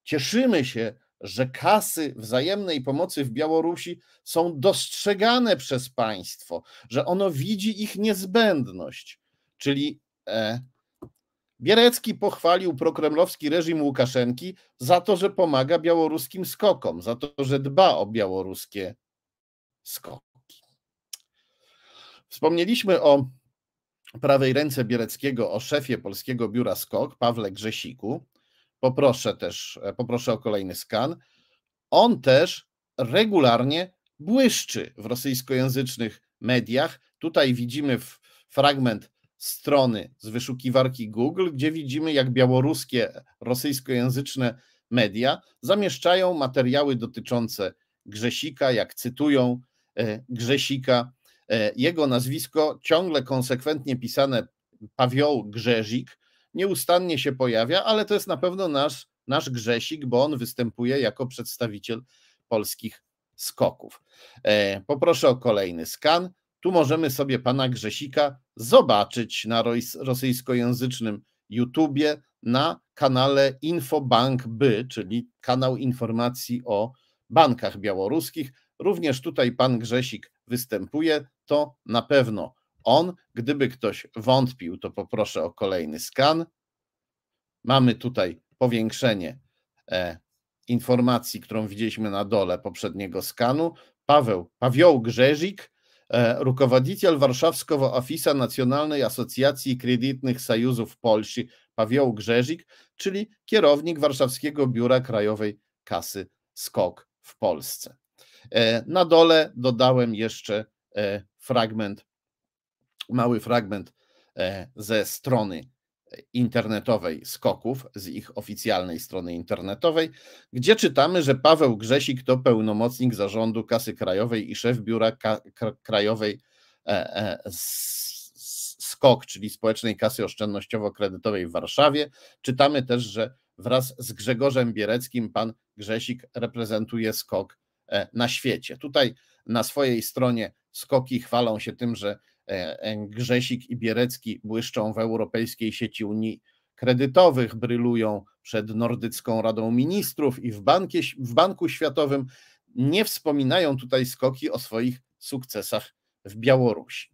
Cieszymy się, że kasy wzajemnej pomocy w Białorusi są dostrzegane przez państwo, że ono widzi ich niezbędność. Czyli e, Bierecki pochwalił prokremlowski reżim Łukaszenki za to, że pomaga białoruskim skokom, za to, że dba o białoruskie skoki. Wspomnieliśmy o prawej ręce Biereckiego, o szefie Polskiego Biura Skok, Pawle Grzesiku poproszę też, e, poproszę o kolejny skan. On też regularnie błyszczy w rosyjskojęzycznych mediach. Tutaj widzimy fragment strony z wyszukiwarki Google, gdzie widzimy, jak białoruskie, e, rosyjskojęzyczne media zamieszczają materiały dotyczące Grzesika, jak cytują e, Grzesika. Jego nazwisko ciągle konsekwentnie pisane Pawioł Grzezik nieustannie się pojawia, ale to jest na pewno nasz, nasz Grzesik, bo on występuje jako przedstawiciel polskich skoków. E, poproszę o kolejny skan. Tu możemy sobie pana Grzesika zobaczyć na rosyjskojęzycznym YouTubie na kanale By, czyli kanał informacji o bankach białoruskich. Również tutaj pan Grzesik występuje. To na pewno on. Gdyby ktoś wątpił, to poproszę o kolejny skan. Mamy tutaj powiększenie e, informacji, którą widzieliśmy na dole poprzedniego skanu. Paweł, Pawioł Grzezik, e, rukowodziciel warszawskiego afisa Nacjonalnej Asocjacji Kredytnych Sojuzów Polski, Paweł Grzezik, czyli kierownik Warszawskiego Biura Krajowej Kasy SKOK w Polsce. E, na dole dodałem jeszcze fragment mały fragment e, ze strony e, internetowej Skoków, z ich oficjalnej strony internetowej, gdzie czytamy, że Paweł Grzesik to pełnomocnik zarządu Kasy Krajowej i szef biura K Krajowej e, SKOK, czyli Społecznej Kasy Oszczędnościowo-Kredytowej w Warszawie. Czytamy też, że wraz z Grzegorzem Biereckim pan Grzesik reprezentuje Skok na świecie. Tutaj na swojej stronie Skoki chwalą się tym, że E, Grzesik i Bierecki błyszczą w Europejskiej Sieci Unii Kredytowych, brylują przed Nordycką Radą Ministrów i w, bankie, w Banku Światowym. Nie wspominają tutaj skoki o swoich sukcesach w Białorusi.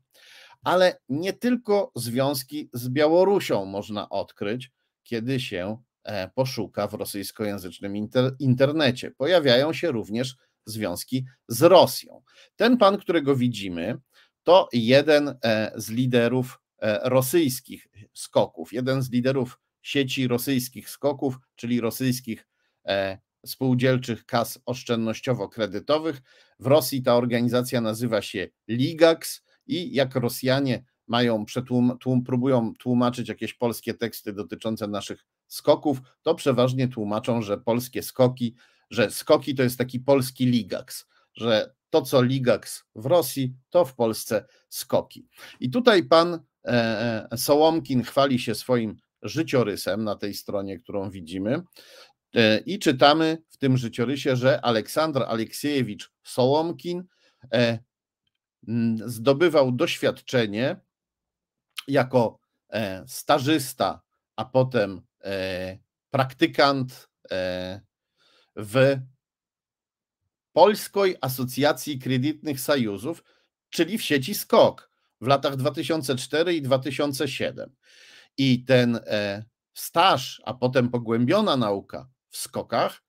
Ale nie tylko związki z Białorusią można odkryć, kiedy się e, poszuka w rosyjskojęzycznym inter internecie. Pojawiają się również związki z Rosją. Ten pan, którego widzimy, to jeden e, z liderów e, rosyjskich skoków, jeden z liderów sieci rosyjskich skoków, czyli rosyjskich e, spółdzielczych kas oszczędnościowo-kredytowych. W Rosji ta organizacja nazywa się Ligax i jak Rosjanie mają przetłum, tłum, próbują tłumaczyć jakieś polskie teksty dotyczące naszych skoków, to przeważnie tłumaczą, że polskie skoki, że skoki to jest taki polski Ligax, że to co Ligax w Rosji, to w Polsce skoki. I tutaj pan e, e, Sołomkin chwali się swoim życiorysem na tej stronie, którą widzimy. E, I czytamy w tym życiorysie, że Aleksandr Aleksiejewicz Sołomkin zdobywał doświadczenie jako stażysta, a potem praktykant w Polskiej Asocjacji Kredytnych Sojuzów, czyli w sieci SKOK w latach 2004 i 2007. I ten e, staż, a potem pogłębiona nauka w skokach,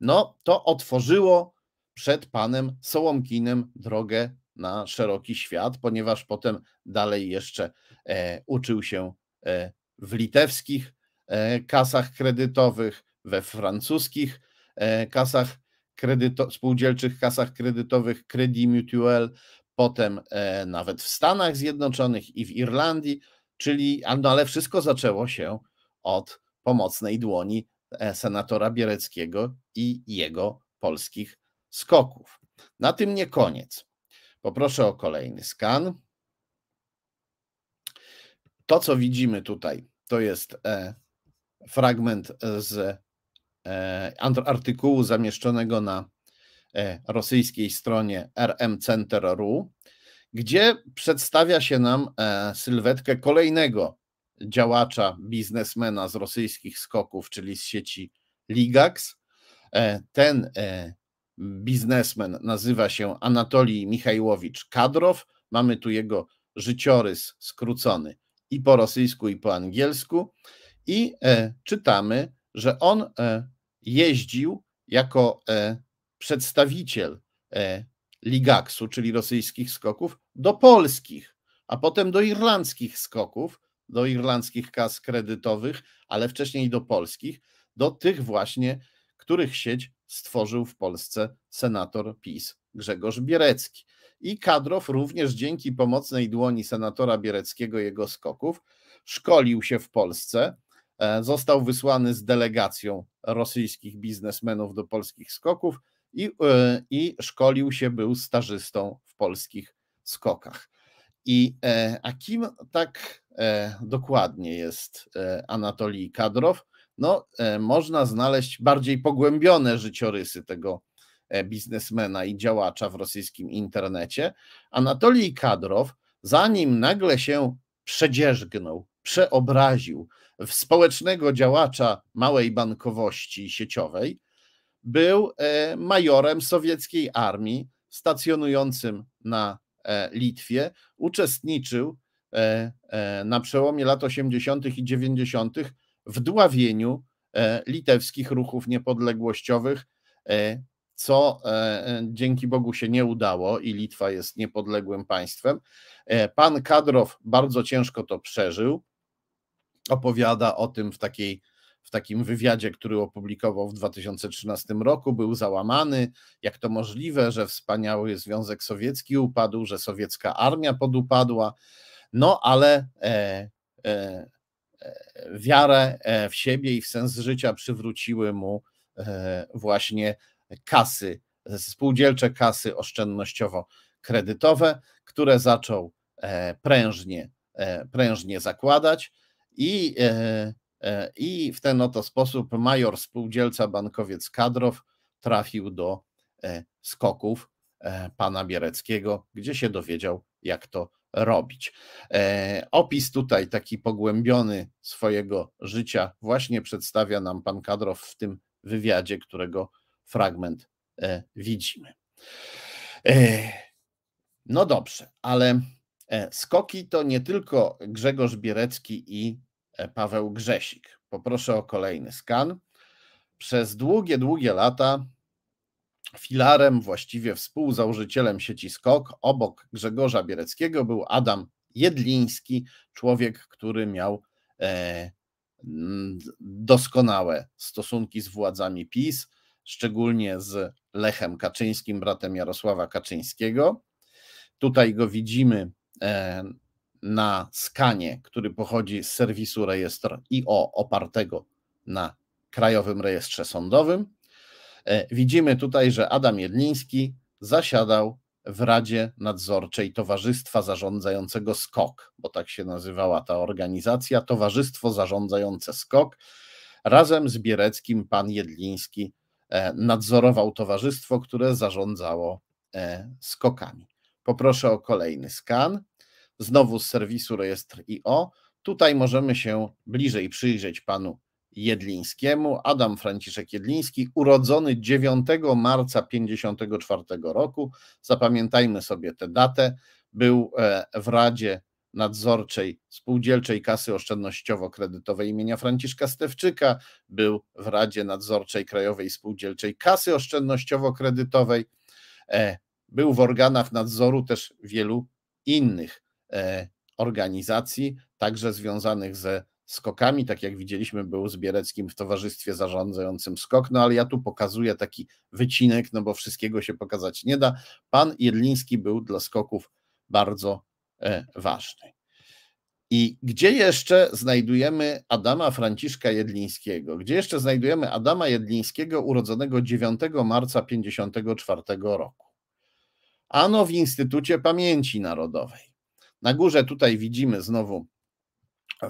no to otworzyło przed panem Sołomkinem drogę na szeroki świat, ponieważ potem dalej jeszcze e, uczył się e, w litewskich kasach kredytowych, we francuskich kasach kredyto- spółdzielczych kasach kredytowych Credit Mutual, potem e, nawet w Stanach Zjednoczonych i w Irlandii, czyli, no ale wszystko zaczęło się od pomocnej dłoni e, senatora Biereckiego i jego polskich skoków. Na tym nie koniec. Poproszę o kolejny skan. To, co widzimy tutaj, to jest e, fragment z E, artykułu zamieszczonego na e, rosyjskiej stronie rmcenter.ru, gdzie przedstawia się nam e, sylwetkę kolejnego działacza, biznesmena z rosyjskich skoków, czyli z sieci Ligax. Ten biznesmen nazywa się Anatolij Michajłowicz Kadrow. Mamy tu jego życiorys skrócony i po rosyjsku, i po angielsku. I czytamy, że on jeździł jako e, przedstawiciel e, Ligaksu, czyli rosyjskich skoków, do polskich, a potem do irlandzkich skoków, do irlandzkich kas kredytowych, ale wcześniej do polskich, do tych właśnie, których sieć stworzył w Polsce senator PiS Grzegorz Bierecki. I Kadrow również dzięki pomocnej dłoni senatora Biereckiego jego skoków szkolił się w Polsce E, został wysłany z delegacją rosyjskich biznesmenów do polskich skoków i, e, i szkolił się, był stażystą w polskich skokach. I, e, a kim tak dokładnie jest Anatolij Kadrow? No, można znaleźć bardziej pogłębione życiorysy tego biznesmena i działacza w rosyjskim internecie. Anatolij Kadrow, zanim nagle się przedzierzgnął przeobraził w społecznego działacza małej bankowości sieciowej, był e, majorem sowieckiej armii stacjonującym na e, Litwie. Uczestniczył e, na przełomie lat 80. i 90. w dławieniu litewskich ruchów niepodległościowych, co dzięki Bogu się nie udało i Litwa jest niepodległym państwem. Pan Kadrow bardzo ciężko to przeżył opowiada o tym w takiej w takim wywiadzie, który opublikował w 2013 roku, był załamany, jak to możliwe, że wspaniały Związek Sowiecki upadł, że sowiecka armia podupadła. No ale e, e, e wiarę e, w siebie i w sens życia przywróciły mu e, właśnie kasy, spółdzielcze kasy oszczędnościowo-kredytowe, które zaczął prężnie, prężnie zakładać i, e, e, I w ten oto sposób major spółdzielca bankowiec kadrow trafił do e, skoków pana Biereckiego, gdzie się dowiedział, jak to robić. Opis tutaj, taki pogłębiony swojego życia, właśnie przedstawia nam pan Kadrow w tym wywiadzie, którego fragment widzimy. No dobrze, ale E, skoki to nie tylko Grzegorz Bierecki i e, Paweł Grzesik. Poproszę o kolejny skan. Przez długie, długie lata filarem, właściwie współzałożycielem sieci Skok obok Grzegorza Biereckiego był Adam Jedliński, człowiek, który miał e, doskonałe stosunki z władzami PiS, szczególnie z Lechem Kaczyńskim, bratem Jarosława Kaczyńskiego. Tutaj go widzimy na skanie, który pochodzi z serwisu rejestr IO opartego na Krajowym Rejestrze Sądowym. E, widzimy tutaj, że Adam Jedliński zasiadał w Radzie Nadzorczej Towarzystwa Zarządzającego SKOK, bo tak się nazywała ta organizacja, Towarzystwo Zarządzające SKOK. Razem z Biereckim pan Jedliński e, nadzorował towarzystwo, które zarządzało e, skokami. Poproszę o kolejny skan. Znowu z serwisu rejestr IO. Tutaj możemy się bliżej przyjrzeć panu Jedlińskiemu. Adam Franciszek Jedliński, urodzony 9 marca 1954 roku. Zapamiętajmy sobie tę datę. Był e, w Radzie Nadzorczej Spółdzielczej Kasy Oszczędnościowo-Kredytowej imienia Franciszka Stewczyka, był w Radzie Nadzorczej Krajowej Spółdzielczej Kasy Oszczędnościowo-Kredytowej. E, był w organach nadzoru też wielu innych e, organizacji, także związanych ze skokami. Tak jak widzieliśmy, był z Biereckim w towarzystwie zarządzającym skok, no ale ja tu pokazuję taki wycinek, no bo wszystkiego się pokazać nie da. Pan Jedliński był dla skoków bardzo e, ważny. I gdzie jeszcze znajdujemy Adama Franciszka Jedlińskiego? Gdzie jeszcze znajdujemy Adama Jedlińskiego, urodzonego 9 marca 1954 roku? Ano w Instytucie Pamięci Narodowej. Na górze tutaj widzimy znowu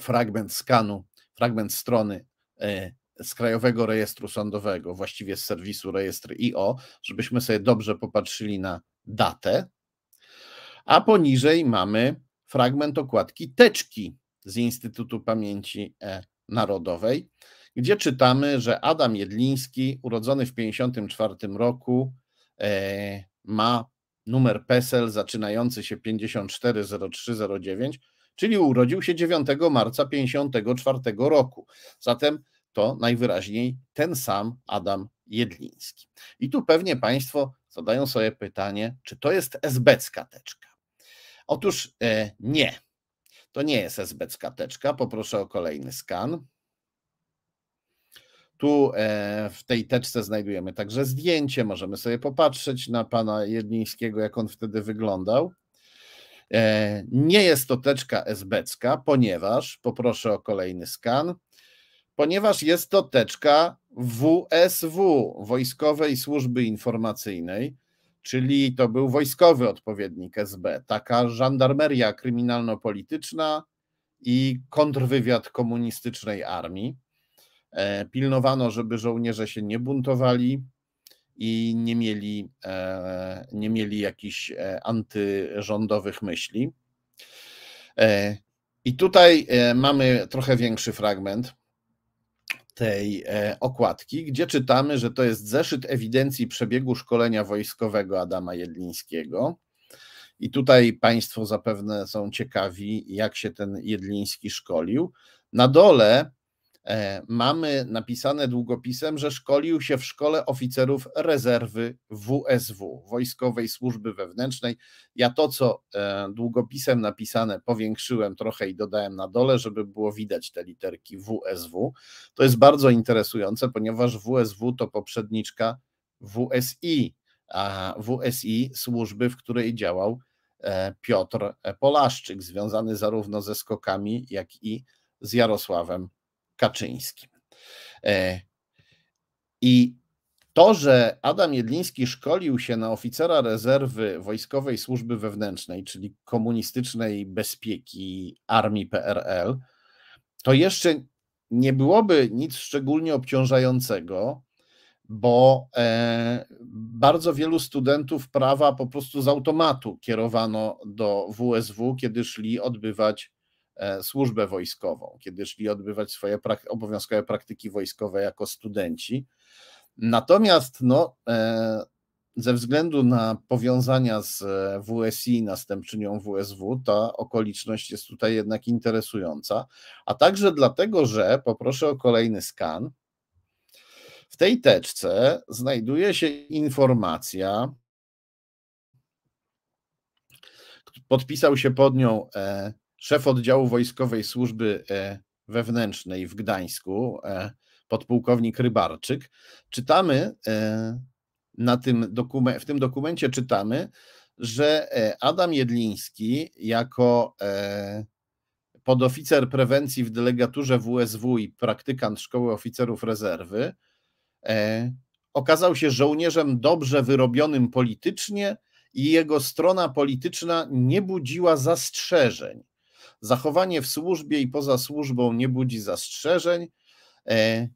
fragment skanu, fragment strony e, z Krajowego Rejestru Sądowego, właściwie z serwisu rejestr IO, żebyśmy sobie dobrze popatrzyli na datę. A poniżej mamy fragment okładki teczki z Instytutu Pamięci e, Narodowej, gdzie czytamy, że Adam Jedliński, urodzony w 1954 roku, e, ma numer PESEL zaczynający się 540309, czyli urodził się 9 marca 1954 roku. Zatem to najwyraźniej ten sam Adam Jedliński. I tu pewnie Państwo zadają sobie pytanie, czy to jest esbecka teczka? Otóż e, nie, to nie jest esbecka teczka. Poproszę o kolejny skan. Tu e, w tej teczce znajdujemy także zdjęcie, możemy sobie popatrzeć na pana Jedlińskiego, jak on wtedy wyglądał. E, nie jest to teczka esbecka, ponieważ, poproszę o kolejny skan, ponieważ jest to teczka WSW, Wojskowej Służby Informacyjnej, czyli to był wojskowy odpowiednik SB, taka żandarmeria kryminalno-polityczna i kontrwywiad komunistycznej armii. E, pilnowano, żeby żołnierze się nie buntowali i nie mieli, e, nie mieli jakichś e, antyrządowych myśli. I tutaj mamy trochę większy fragment tej okładki, gdzie czytamy, że to jest zeszyt ewidencji przebiegu szkolenia wojskowego Adama Jedlińskiego. I tutaj Państwo zapewne są ciekawi, jak się ten Jedliński szkolił. Na dole E, mamy napisane długopisem, że szkolił się w szkole oficerów rezerwy WSW, Wojskowej Służby Wewnętrznej. Ja to, co e, długopisem napisane, powiększyłem trochę i dodałem na dole, żeby było widać te literki WSW. To jest bardzo interesujące, ponieważ WSW to poprzedniczka WSI, a WSI służby, w której działał e, Piotr Polaszczyk, związany zarówno ze skokami, jak i z Jarosławem Kaczyńskim. E, I to, że Adam Jedliński szkolił się na oficera rezerwy Wojskowej Służby Wewnętrznej, czyli komunistycznej bezpieki armii PRL, to jeszcze nie byłoby nic szczególnie obciążającego, bo e, bardzo wielu studentów prawa po prostu z automatu kierowano do WSW, kiedy szli odbywać E, służbę wojskową, kiedy szli odbywać swoje prak obowiązkowe praktyki wojskowe jako studenci. Natomiast no, e, ze względu na powiązania z e, WSI, następczynią WSW, ta okoliczność jest tutaj jednak interesująca, a także dlatego, że poproszę o kolejny skan. W tej teczce znajduje się informacja, podpisał się pod nią szef oddziału wojskowej służby e, wewnętrznej w Gdańsku, e, podpułkownik Rybarczyk, czytamy e, na tym w tym dokumencie czytamy, że Adam Jedliński jako podoficer prewencji w delegaturze WSW i praktykant Szkoły Oficerów Rezerwy okazał się żołnierzem dobrze wyrobionym politycznie i jego strona polityczna nie budziła zastrzeżeń. Zachowanie w służbie i poza służbą nie budzi zastrzeżeń. E,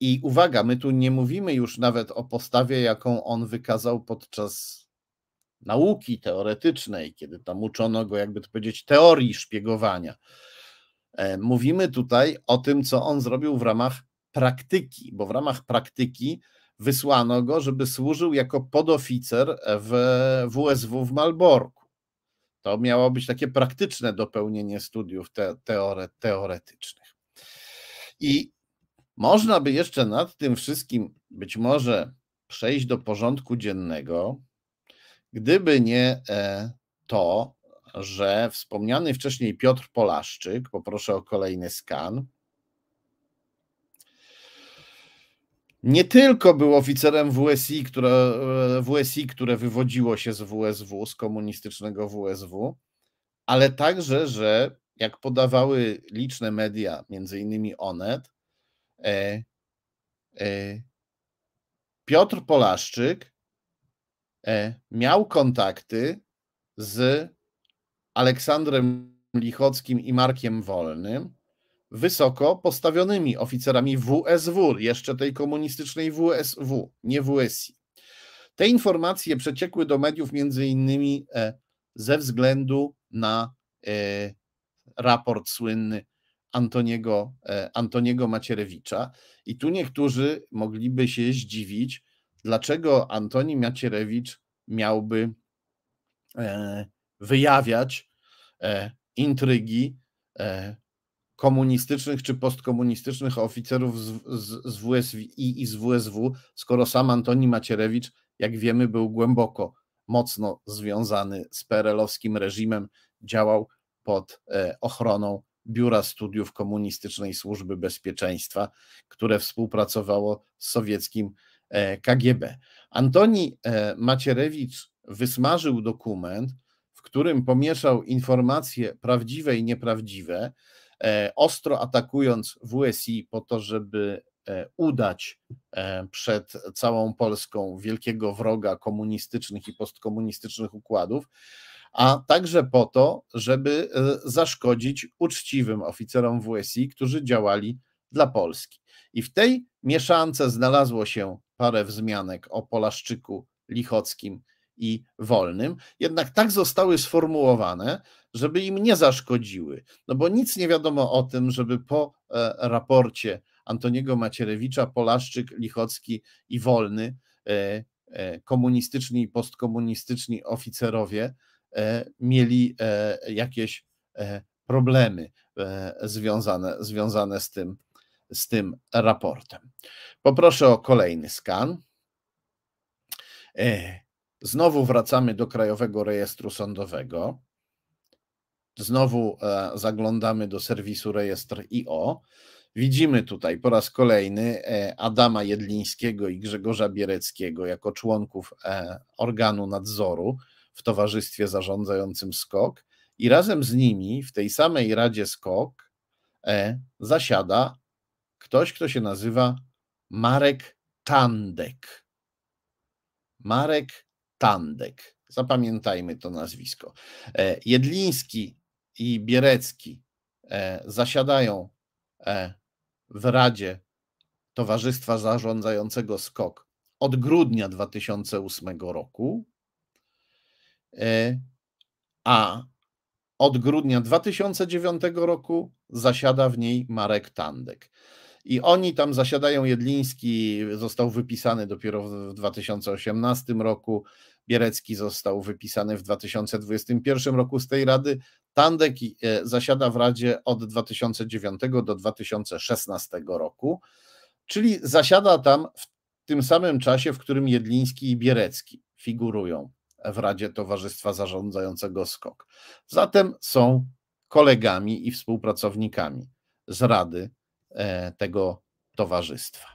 I uwaga, my tu nie mówimy już nawet o postawie, jaką on wykazał podczas nauki teoretycznej, kiedy tam uczono go, jakby to powiedzieć, teorii szpiegowania. E, mówimy tutaj o tym, co on zrobił w ramach praktyki, bo w ramach praktyki wysłano go, żeby służył jako podoficer w WSW w Malborku. To miało być takie praktyczne dopełnienie studiów te, teore, teoretycznych. I można by jeszcze nad tym wszystkim być może przejść do porządku dziennego, gdyby nie e, to, że wspomniany wcześniej Piotr Polaszczyk, poproszę o kolejny skan, nie tylko był oficerem WSI, które, e, WSI, które wywodziło się z WSW, z komunistycznego WSW, ale także, że jak podawały liczne media, między innymi Onet, e, e, Piotr Polaszczyk e, miał kontakty z Aleksandrem Lichockim i Markiem Wolnym, wysoko postawionymi oficerami WSW, jeszcze tej komunistycznej WSW, nie WSI. Te informacje przeciekły do mediów między innymi e, ze względu na e, raport słynny Antoniego, e, Antoniego Macierewicza. I tu niektórzy mogliby się zdziwić, dlaczego Antoni Macierewicz miałby wyjawiać intrygi komunistycznych czy postkomunistycznych oficerów z, z, z WSI i z WSW, skoro sam Antoni Macierewicz, jak wiemy, był głęboko, mocno związany z perelowskim reżimem, działał pod e, ochroną Biura Studiów Komunistycznej Służby Bezpieczeństwa, które współpracowało z sowieckim e, KGB. Antoni e, Macierewicz wysmażył dokument, w którym pomieszał informacje prawdziwe i nieprawdziwe, E, ostro atakując WSI po to, żeby e, udać e, przed całą Polską wielkiego wroga komunistycznych i postkomunistycznych układów, a także po to, żeby zaszkodzić uczciwym oficerom WSI, którzy działali dla Polski. I w tej mieszance znalazło się parę wzmianek o Polaszczyku Lichockim i wolnym, jednak tak zostały sformułowane, żeby im nie zaszkodziły. No bo nic nie wiadomo o tym, żeby po e, raporcie Antoniego Macierewicza, Polaszczyk, Lichocki i Wolny, e, e, komunistyczni i postkomunistyczni oficerowie mieli jakieś problemy związane, związane z, tym, z tym raportem. Poproszę o kolejny skan. Znowu wracamy do Krajowego Rejestru Sądowego. Znowu e, zaglądamy do serwisu rejestr IO. Widzimy tutaj po raz kolejny e, Adama Jedlińskiego i Grzegorza Biereckiego jako członków e, organu nadzoru w towarzystwie zarządzającym SKOK i razem z nimi w tej samej Radzie SKOK zasiada ktoś, kto się nazywa Marek Tandek. Marek Tandek. Zapamiętajmy to nazwisko. E, Jedliński i Bierecki e, zasiadają e, w Radzie Towarzystwa Zarządzającego SKOK od grudnia 2008 roku, a od grudnia 2009 roku zasiada w niej Marek Tandek. I oni tam zasiadają. Jedliński został wypisany dopiero w 2018 roku. Bierecki został wypisany w 2021 roku z tej rady. Tandek e, zasiada w radzie od 2009 do 2016 roku, czyli zasiada tam w tym samym czasie, w którym Jedliński i Bierecki figurują w Radzie Towarzystwa Zarządzającego SKOK. Zatem są kolegami i współpracownikami z Rady E, tego towarzystwa.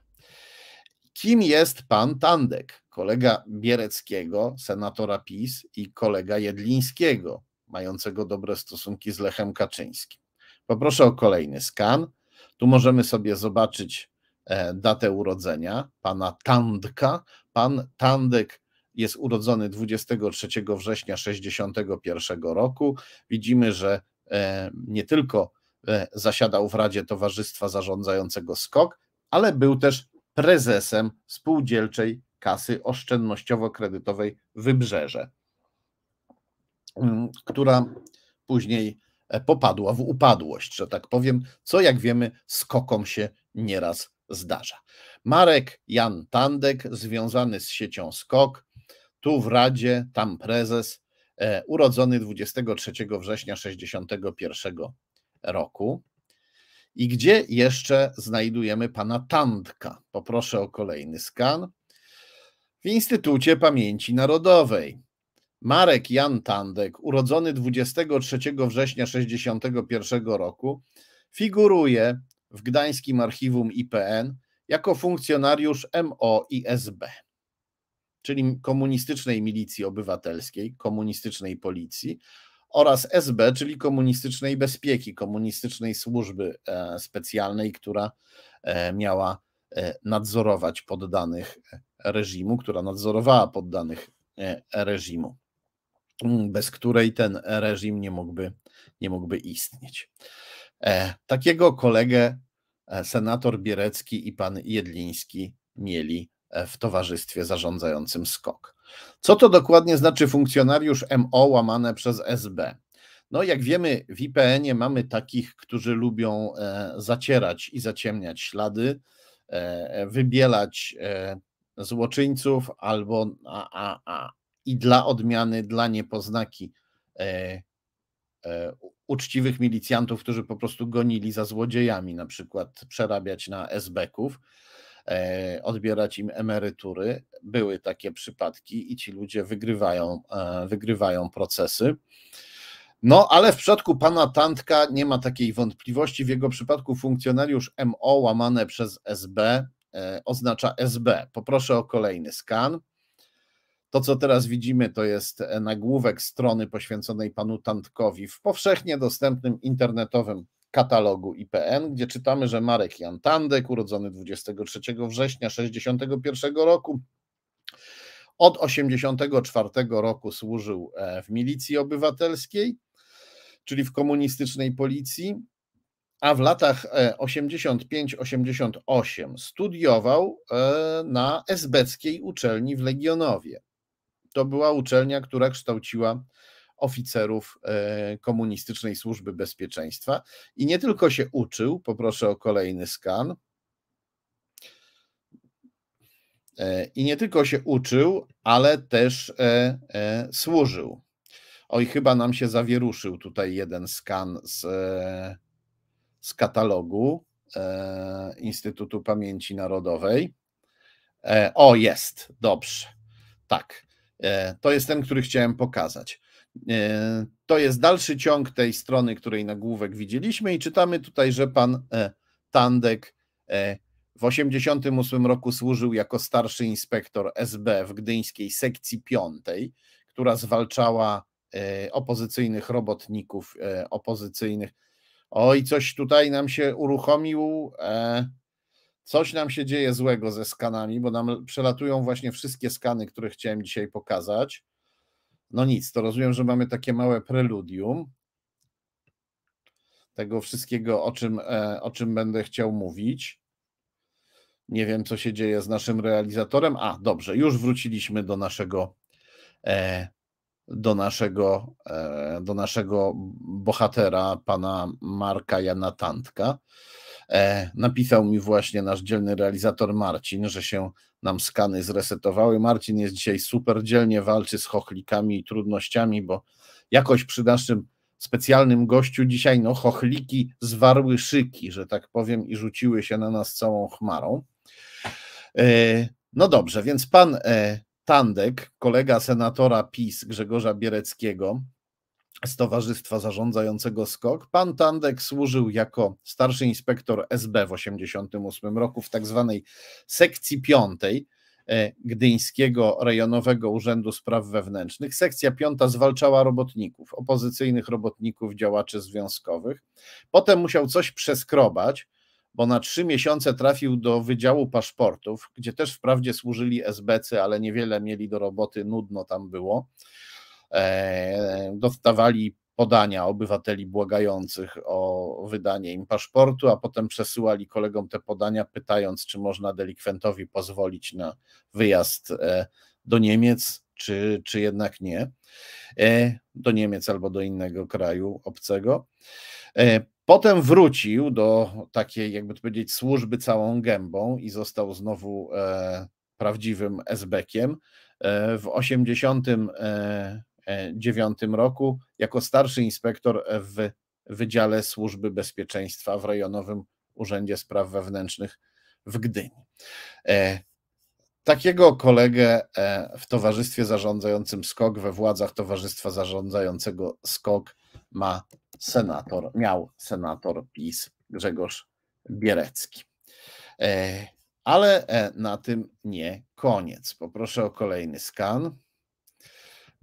Kim jest pan Tandek, kolega Biereckiego, senatora PiS i kolega Jedlińskiego, mającego dobre stosunki z Lechem Kaczyńskim? Poproszę o kolejny skan. Tu możemy sobie zobaczyć e, datę urodzenia pana Tandka. Pan Tandek jest urodzony 23 września 1961 roku. Widzimy, że e, nie tylko E, zasiadał w Radzie Towarzystwa Zarządzającego SKOK, ale był też prezesem spółdzielczej kasy oszczędnościowo-kredytowej Wybrzeże, mm, która później e, popadła w upadłość, że tak powiem, co jak wiemy skokom się nieraz zdarza. Marek Jan Tandek, związany z siecią Skok, tu w Radzie, tam prezes, e, urodzony 23 września 61 roku. I gdzie jeszcze znajdujemy pana Tandka? Poproszę o kolejny skan. W Instytucie Pamięci Narodowej. Marek Jan Tandek, urodzony 23 września 1961 roku, figuruje w Gdańskim Archiwum IPN jako funkcjonariusz MO i SB, czyli komunistycznej milicji obywatelskiej, komunistycznej policji, oraz SB, czyli Komunistycznej Bezpieki, Komunistycznej Służby e, Specjalnej, która e, miała e, nadzorować poddanych reżimu, która nadzorowała poddanych reżimu, mm, bez której ten reżim nie mógłby, nie mógłby istnieć. Takiego kolegę senator Bierecki i pan Jedliński mieli w towarzystwie zarządzającym SKOK. Co to dokładnie znaczy funkcjonariusz MO łamane przez SB? No, jak wiemy, w IPN-ie mamy takich, którzy lubią e, zacierać i zaciemniać ślady, e, wybielać e, złoczyńców albo a, a, a, i dla odmiany, dla niepoznaki uczciwych milicjantów, którzy po prostu gonili za złodziejami, na przykład przerabiać na SB-ków. E, odbierać im emerytury. Były takie przypadki i ci ludzie wygrywają, e, wygrywają procesy. No, ale w przypadku pana Tantka nie ma takiej wątpliwości. W jego przypadku funkcjonariusz MO łamane przez SB e, oznacza SB. Poproszę o kolejny skan. To, co teraz widzimy, to jest nagłówek strony poświęconej panu Tantkowi w powszechnie dostępnym internetowym katalogu IPN, gdzie czytamy, że Marek Jan Tandek, urodzony 23 września 1961 roku, od 1984 roku służył e, w milicji obywatelskiej, czyli w komunistycznej policji, a w latach 85-88 e, studiował e, na esbeckiej uczelni w Legionowie. To była uczelnia, która kształciła oficerów e, komunistycznej służby bezpieczeństwa. I nie tylko się uczył, poproszę o kolejny skan. E, I nie tylko się uczył, ale też e, służył. Oj, chyba nam się zawieruszył tutaj jeden skan z, z katalogu Instytutu Pamięci Narodowej. O, jest, dobrze. Tak, to jest ten, który chciałem pokazać. E, to jest dalszy ciąg tej strony, której nagłówek widzieliśmy i czytamy tutaj, że pan e, Tandek e, w 1988 roku służył jako starszy inspektor SB w gdyńskiej sekcji 5, która zwalczała opozycyjnych robotników, opozycyjnych. Oj, coś tutaj nam się uruchomił, coś nam się dzieje złego ze skanami, bo nam przelatują właśnie wszystkie skany, które chciałem dzisiaj pokazać. No nic, to rozumiem, że mamy takie małe preludium tego wszystkiego, o czym, e, o czym będę chciał mówić. Nie wiem, co się dzieje z naszym realizatorem. A, dobrze, już wróciliśmy do naszego, e, do naszego, e, do naszego bohatera, pana Marka Jana Tantka. Napisał mi właśnie nasz dzielny realizator Marcin, że się nam skany zresetowały. Marcin jest dzisiaj super dzielnie, walczy z chochlikami i trudnościami, bo jakoś przy naszym specjalnym gościu dzisiaj no chochliki zwarły szyki, że tak powiem, i rzuciły się na nas całą chmarą. E, no dobrze, więc pan e, Tandek, kolega senatora PiS Grzegorza Biereckiego, z Towarzystwa Zarządzającego SKOK. Pan Tandek służył jako starszy inspektor SB w 1988 roku w tak zwanej sekcji piątej e, Gdyńskiego Rejonowego Urzędu Spraw Wewnętrznych. Sekcja piąta zwalczała robotników, opozycyjnych robotników, działaczy związkowych. Potem musiał coś przeskrobać, bo na trzy miesiące trafił do Wydziału Paszportów, gdzie też wprawdzie służyli SBC, ale niewiele mieli do roboty, nudno tam było. E, dostawali podania obywateli błagających o wydanie im paszportu, a potem przesyłali kolegom te podania, pytając, czy można delikwentowi pozwolić na wyjazd e, do Niemiec, czy, czy jednak nie, e, do Niemiec albo do innego kraju obcego. Potem wrócił do takiej, jakby to powiedzieć, służby całą gębą i został znowu prawdziwym esbekiem. W 80 2009 roku jako starszy inspektor w Wydziale Służby Bezpieczeństwa w Rejonowym Urzędzie Spraw Wewnętrznych w Gdyni. E, takiego kolegę e, w towarzystwie zarządzającym SKOK, we władzach towarzystwa zarządzającego SKOK ma senator, miał senator PiS Grzegorz Bierecki. E, ale na tym nie koniec. Poproszę o kolejny skan.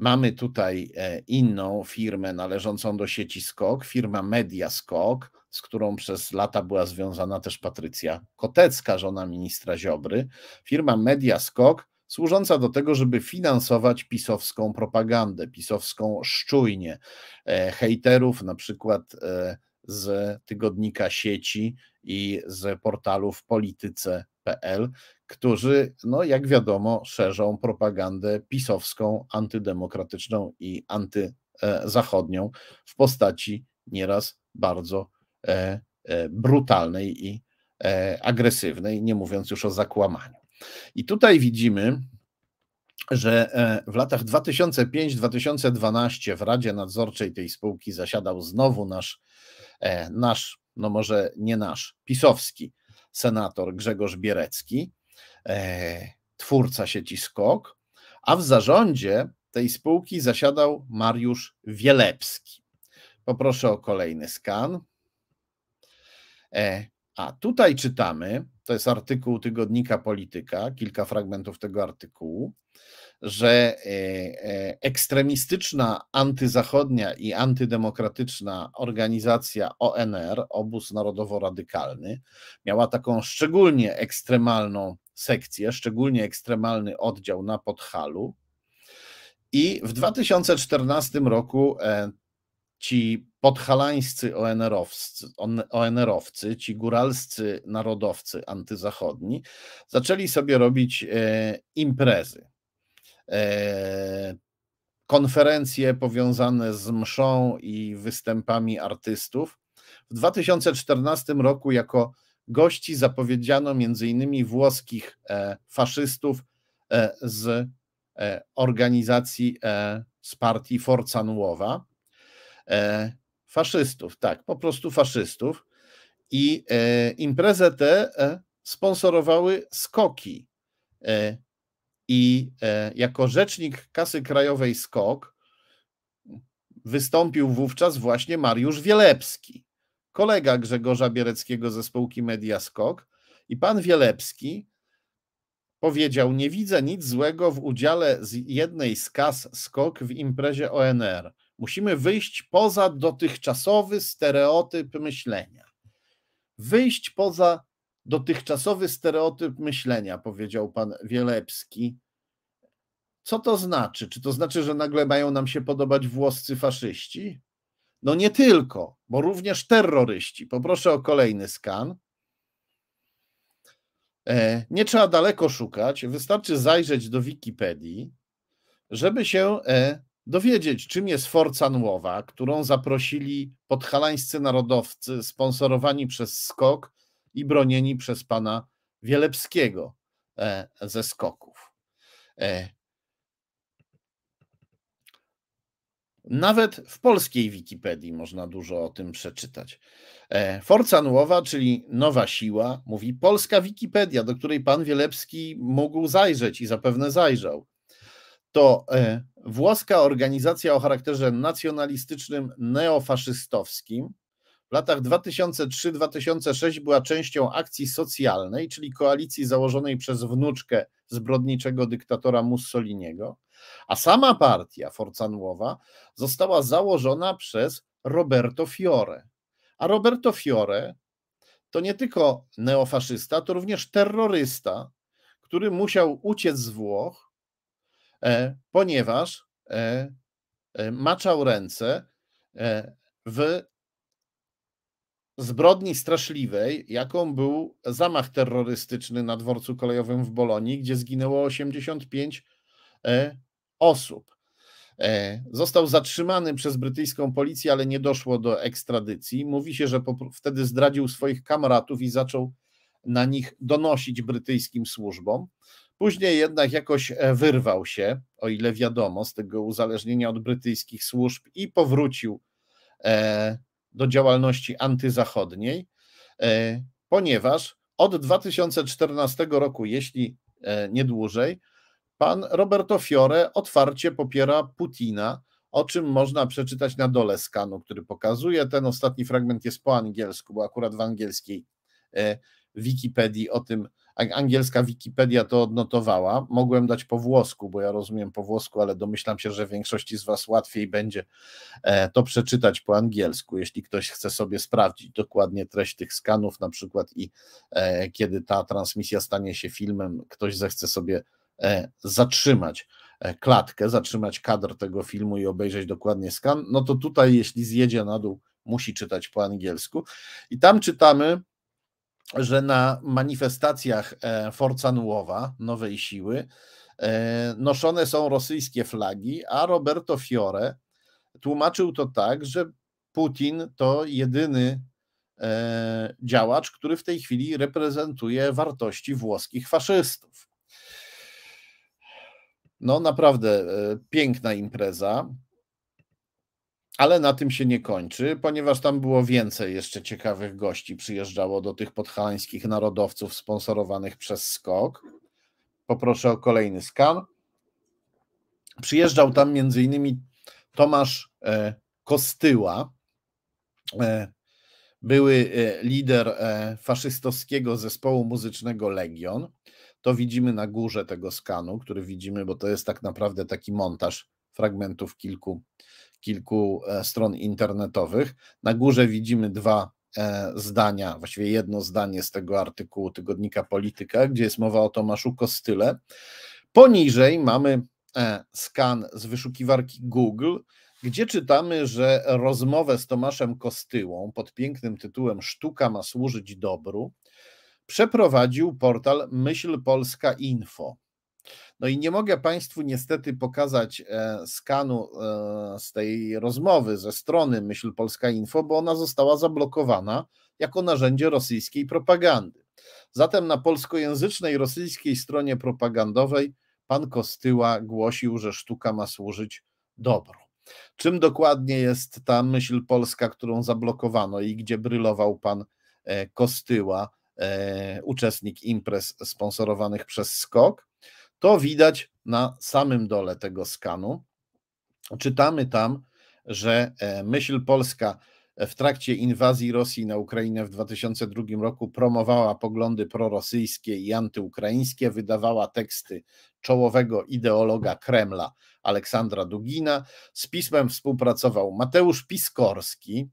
Mamy tutaj e, inną firmę należącą do sieci Skok, firma Media Skok, z którą przez lata była związana też Patrycja Kotecka, żona ministra Ziobry. Firma Media Skok, służąca do tego, żeby finansować pisowską propagandę, pisowską szczujnię e, hejterów, na przykład e, z tygodnika sieci i z portalu w polityce PL, którzy, no jak wiadomo, szerzą propagandę pisowską, antydemokratyczną i antyzachodnią e, w postaci nieraz bardzo e, e, brutalnej i agresywnej, nie mówiąc już o zakłamaniu. I tutaj widzimy, że w latach 2005-2012 w Radzie Nadzorczej tej spółki zasiadał znowu nasz, nasz, no może nie nasz, pisowski senator Grzegorz Bierecki, e, twórca sieci Skok, a w zarządzie tej spółki zasiadał Mariusz Wielepski. Poproszę o kolejny skan. E, a tutaj czytamy, to jest artykuł tygodnika Polityka, kilka fragmentów tego artykułu że e, e, ekstremistyczna, antyzachodnia i antydemokratyczna organizacja ONR, Obóz Narodowo-Radykalny, miała taką szczególnie ekstremalną sekcję, szczególnie ekstremalny oddział na Podhalu. I w 2014 roku e, ci podhalańscy ONR-owcy, ONR-owcy, ci góralscy narodowcy antyzachodni, zaczęli sobie robić imprezy. E, konferencje powiązane z mszą i występami artystów. W 2014 roku jako gości zapowiedziano m.in. włoskich e, faszystów e, z organizacji z partii Forza Nuova. Faszystów, tak, po prostu faszystów. I imprezę tę sponsorowały skoki i e, jako rzecznik kasy krajowej SKOK wystąpił wówczas właśnie Mariusz Wielepski, kolega Grzegorza Biereckiego ze spółki Media SKOK. I pan Wielepski powiedział: Nie widzę nic złego w udziale z jednej z kas SKOK w imprezie ONR. Musimy wyjść poza dotychczasowy stereotyp myślenia. Wyjść poza dotychczasowy stereotyp myślenia, powiedział pan Wielepski, co to znaczy? Czy to znaczy, że nagle mają nam się podobać włoscy faszyści? No nie tylko, bo również terroryści. Poproszę o kolejny skan. E, nie trzeba daleko szukać, wystarczy zajrzeć do Wikipedii, żeby się e, dowiedzieć, czym jest Forca Nowa, którą zaprosili podhalańscy narodowcy sponsorowani przez Skok i bronieni przez pana Wielepskiego e, ze Skoków. Nawet w polskiej Wikipedii można dużo o tym przeczytać. E, forca Nuowa, czyli Nowa Siła, mówi polska Wikipedia, do której pan Wielebski mógł zajrzeć i zapewne zajrzał. To e, włoska organizacja o charakterze nacjonalistycznym, neofaszystowskim. W latach 2003-2006 była częścią akcji socjalnej, czyli koalicji założonej przez wnuczkę zbrodniczego dyktatora Mussoliniego. A sama partia Forza Nuova została założona przez Roberto Fiore. A Roberto Fiore to nie tylko neofaszysta, to również terrorysta, który musiał uciec z Włoch, e, ponieważ e, e, maczał ręce w zbrodni straszliwej, jaką był zamach terrorystyczny na dworcu kolejowym w Bolonii, gdzie zginęło 85 osób. E, został zatrzymany przez brytyjską policję, ale nie doszło do ekstradycji. Mówi się, że wtedy zdradził swoich kamratów i zaczął na nich donosić brytyjskim służbom. Później jednak jakoś e, wyrwał się, o ile wiadomo, z tego uzależnienia od brytyjskich służb i powrócił e, do działalności antyzachodniej, ponieważ od 2014 roku, jeśli nie dłużej, Pan Roberto Fiore otwarcie popiera Putina, o czym można przeczytać na dole skanu, który pokazuje. Ten ostatni fragment jest po angielsku, bo akurat w angielskiej e, Wikipedii o tym, angielska Wikipedia to odnotowała. Mogłem dać po włosku, bo ja rozumiem po włosku, ale domyślam się, że większości z Was łatwiej będzie e, to przeczytać po angielsku, jeśli ktoś chce sobie sprawdzić dokładnie treść tych skanów, na przykład i e, kiedy ta transmisja stanie się filmem, ktoś zechce sobie E, zatrzymać e, klatkę, zatrzymać kadr tego filmu i obejrzeć dokładnie skan, no to tutaj, jeśli zjedzie na dół, musi czytać po angielsku. I tam czytamy, że na manifestacjach e, Forca Nuova, Nowej Siły, noszone są rosyjskie flagi, a Roberto Fiore tłumaczył to tak, że Putin to jedyny działacz, który w tej chwili reprezentuje wartości włoskich faszystów. No naprawdę e, piękna impreza. Ale na tym się nie kończy, ponieważ tam było więcej jeszcze ciekawych gości. Przyjeżdżało do tych podhalańskich narodowców sponsorowanych przez Skok. Poproszę o kolejny skan. Przyjeżdżał tam między innymi Tomasz e, Kostyła, e, były lider faszystowskiego zespołu muzycznego Legion to widzimy na górze tego skanu, który widzimy, bo to jest tak naprawdę taki montaż fragmentów kilku, kilku e, stron internetowych. Na górze widzimy dwa e, zdania, właściwie jedno zdanie z tego artykułu tygodnika Polityka, gdzie jest mowa o Tomaszu Kostyle. Poniżej mamy e, skan z wyszukiwarki Google, gdzie czytamy, że rozmowę z Tomaszem Kostyłą pod pięknym tytułem Sztuka ma służyć dobru przeprowadził portal Myśl Polska Info. No i nie mogę Państwu niestety pokazać e, skanu e, z tej rozmowy ze strony Myśl Polska Info, bo ona została zablokowana jako narzędzie rosyjskiej propagandy. Zatem na polskojęzycznej rosyjskiej stronie propagandowej pan Kostyła głosił, że sztuka ma służyć dobru. Czym dokładnie jest ta myśl polska, którą zablokowano i gdzie brylował pan e, Kostyła? E, uczestnik imprez sponsorowanych przez Skok, to widać na samym dole tego skanu. Czytamy tam, że e, myśl polska w trakcie inwazji Rosji na Ukrainę w 2002 roku promowała poglądy prorosyjskie i antyukraińskie, wydawała teksty czołowego ideologa Kremla Aleksandra Dugina. Z pismem współpracował Mateusz Piskorski,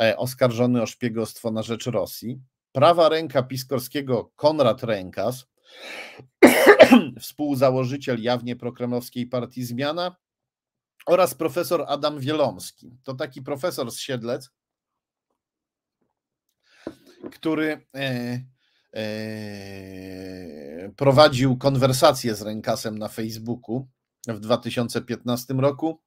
e, oskarżony o szpiegostwo na rzecz Rosji. Prawa ręka Piskorskiego Konrad Rękas, współzałożyciel jawnie prokremlowskiej partii Zmiana oraz profesor Adam Wielomski. To taki profesor z Siedlec, który e, e, prowadził konwersację z Rękasem na Facebooku w 2015 roku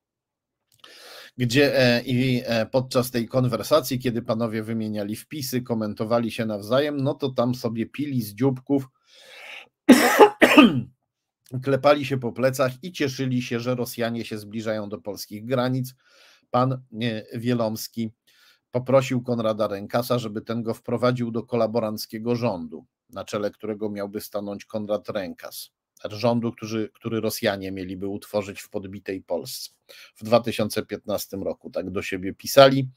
gdzie e, i e, podczas tej konwersacji, kiedy panowie wymieniali wpisy, komentowali się nawzajem, no to tam sobie pili z dzióbków, klepali się po plecach i cieszyli się, że Rosjanie się zbliżają do polskich granic. Pan Wielomski poprosił Konrada Rękasa, żeby ten go wprowadził do kolaboranckiego rządu, na czele którego miałby stanąć Konrad Rękas rządu, który, który Rosjanie mieliby utworzyć w podbitej Polsce. W 2015 roku tak do siebie pisali.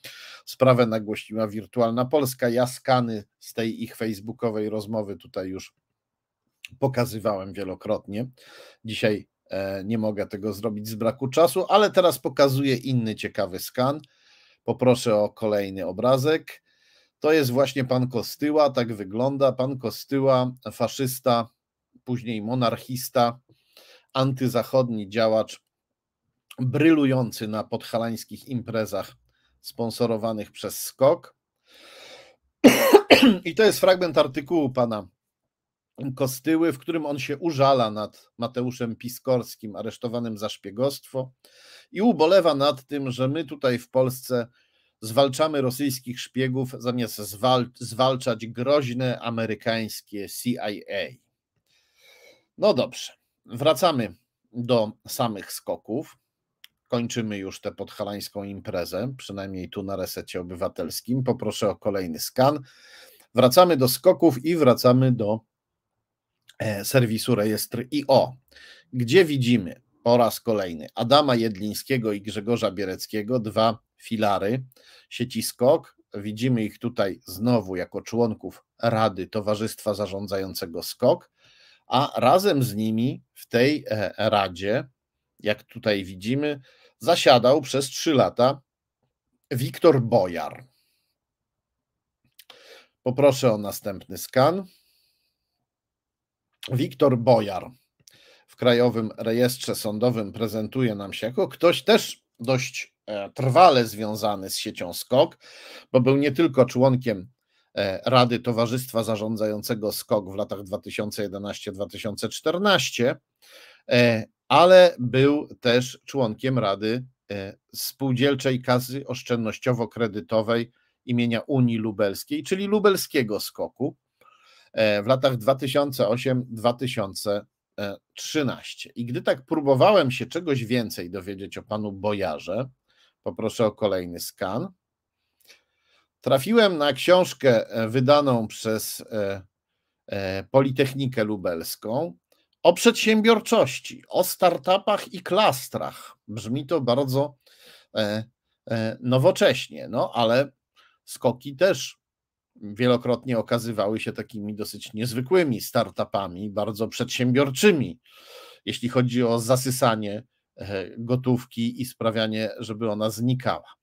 Sprawę nagłośniła Wirtualna Polska. Ja skany z tej ich facebookowej rozmowy tutaj już pokazywałem wielokrotnie. Dzisiaj e, nie mogę tego zrobić z braku czasu, ale teraz pokazuję inny ciekawy skan. Poproszę o kolejny obrazek. To jest właśnie pan Kostyła, tak wygląda. Pan Kostyła, faszysta później monarchista, antyzachodni działacz, brylujący na podhalańskich imprezach sponsorowanych przez Skok. I to jest fragment artykułu pana Kostyły, w którym on się użala nad Mateuszem Piskorskim, aresztowanym za szpiegostwo i ubolewa nad tym, że my tutaj w Polsce zwalczamy rosyjskich szpiegów zamiast zwalczać groźne amerykańskie CIA. No dobrze, wracamy do samych skoków. Kończymy już tę podhalańską imprezę, przynajmniej tu na resecie obywatelskim. Poproszę o kolejny skan. Wracamy do skoków i wracamy do e, serwisu rejestr IO, gdzie widzimy po raz kolejny Adama Jedlińskiego i Grzegorza Biereckiego, dwa filary sieci Skok. Widzimy ich tutaj znowu jako członków Rady Towarzystwa Zarządzającego Skok a razem z nimi w tej e, radzie, jak tutaj widzimy, zasiadał przez trzy lata Wiktor Bojar. Poproszę o następny skan. Wiktor Bojar w Krajowym Rejestrze Sądowym prezentuje nam się jako ktoś też dość e, trwale związany z siecią SKOK, bo był nie tylko członkiem E, Rady Towarzystwa Zarządzającego SKOK w latach 2011-2014, e, ale był też członkiem Rady e, Spółdzielczej Kasy Oszczędnościowo-Kredytowej imienia Unii Lubelskiej, czyli lubelskiego skoku w latach 2008-2013. I gdy tak próbowałem się czegoś więcej dowiedzieć o panu Bojarze, poproszę o kolejny skan, Trafiłem na książkę e, wydaną przez e, e, Politechnikę Lubelską o przedsiębiorczości, o startupach i klastrach. Brzmi to bardzo nowocześnie, no ale skoki też wielokrotnie okazywały się takimi dosyć niezwykłymi startupami, bardzo przedsiębiorczymi, jeśli chodzi o zasysanie gotówki i sprawianie, żeby ona znikała.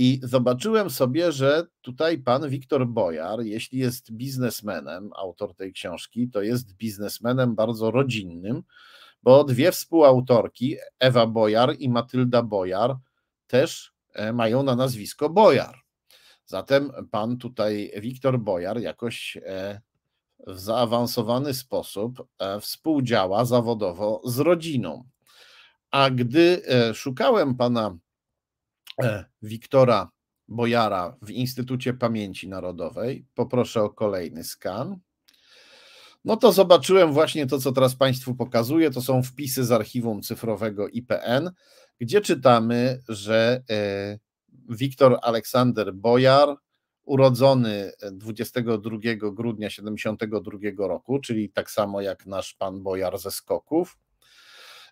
I zobaczyłem sobie, że tutaj pan Wiktor Bojar, jeśli jest biznesmenem, autor tej książki, to jest biznesmenem bardzo rodzinnym, bo dwie współautorki, Ewa Bojar i Matylda Bojar, też e, mają na nazwisko Bojar. Zatem pan tutaj, Wiktor Bojar, jakoś e, w zaawansowany sposób e, współdziała zawodowo z rodziną. A gdy szukałem pana Wiktora Bojara w Instytucie Pamięci Narodowej. Poproszę o kolejny skan. No to zobaczyłem właśnie to, co teraz Państwu pokazuję. To są wpisy z archiwum cyfrowego IPN, gdzie czytamy, że e, Wiktor Aleksander Bojar, urodzony 22 e, grudnia 1972 roku, czyli tak samo jak nasz pan Bojar ze Skoków,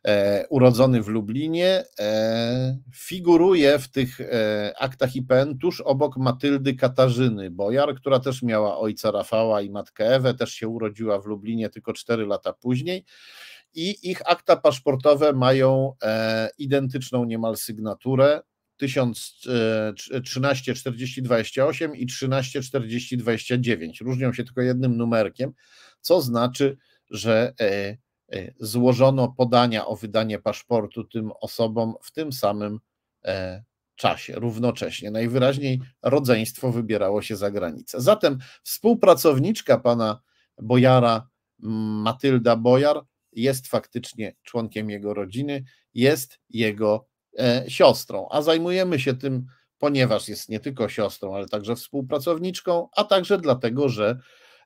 E, urodzony w Lublinie, e, figuruje w tych e, aktach IPN tuż obok Matyldy Katarzyny Bojar, która też miała ojca Rafała i matkę Ewę, też się urodziła w Lublinie tylko 4 lata później. I ich akta paszportowe mają identyczną niemal sygnaturę, 1340 28 i 1340 29. Różnią się tylko jednym numerkiem, co znaczy, że Y, złożono podania o wydanie paszportu tym osobom w tym samym e, czasie, równocześnie. Najwyraźniej rodzeństwo wybierało się za granicę. Zatem współpracowniczka pana Bojara, Matylda Bojar, jest faktycznie członkiem jego rodziny, jest jego e, siostrą, a zajmujemy się tym, ponieważ jest nie tylko siostrą, ale także współpracowniczką, a także dlatego, że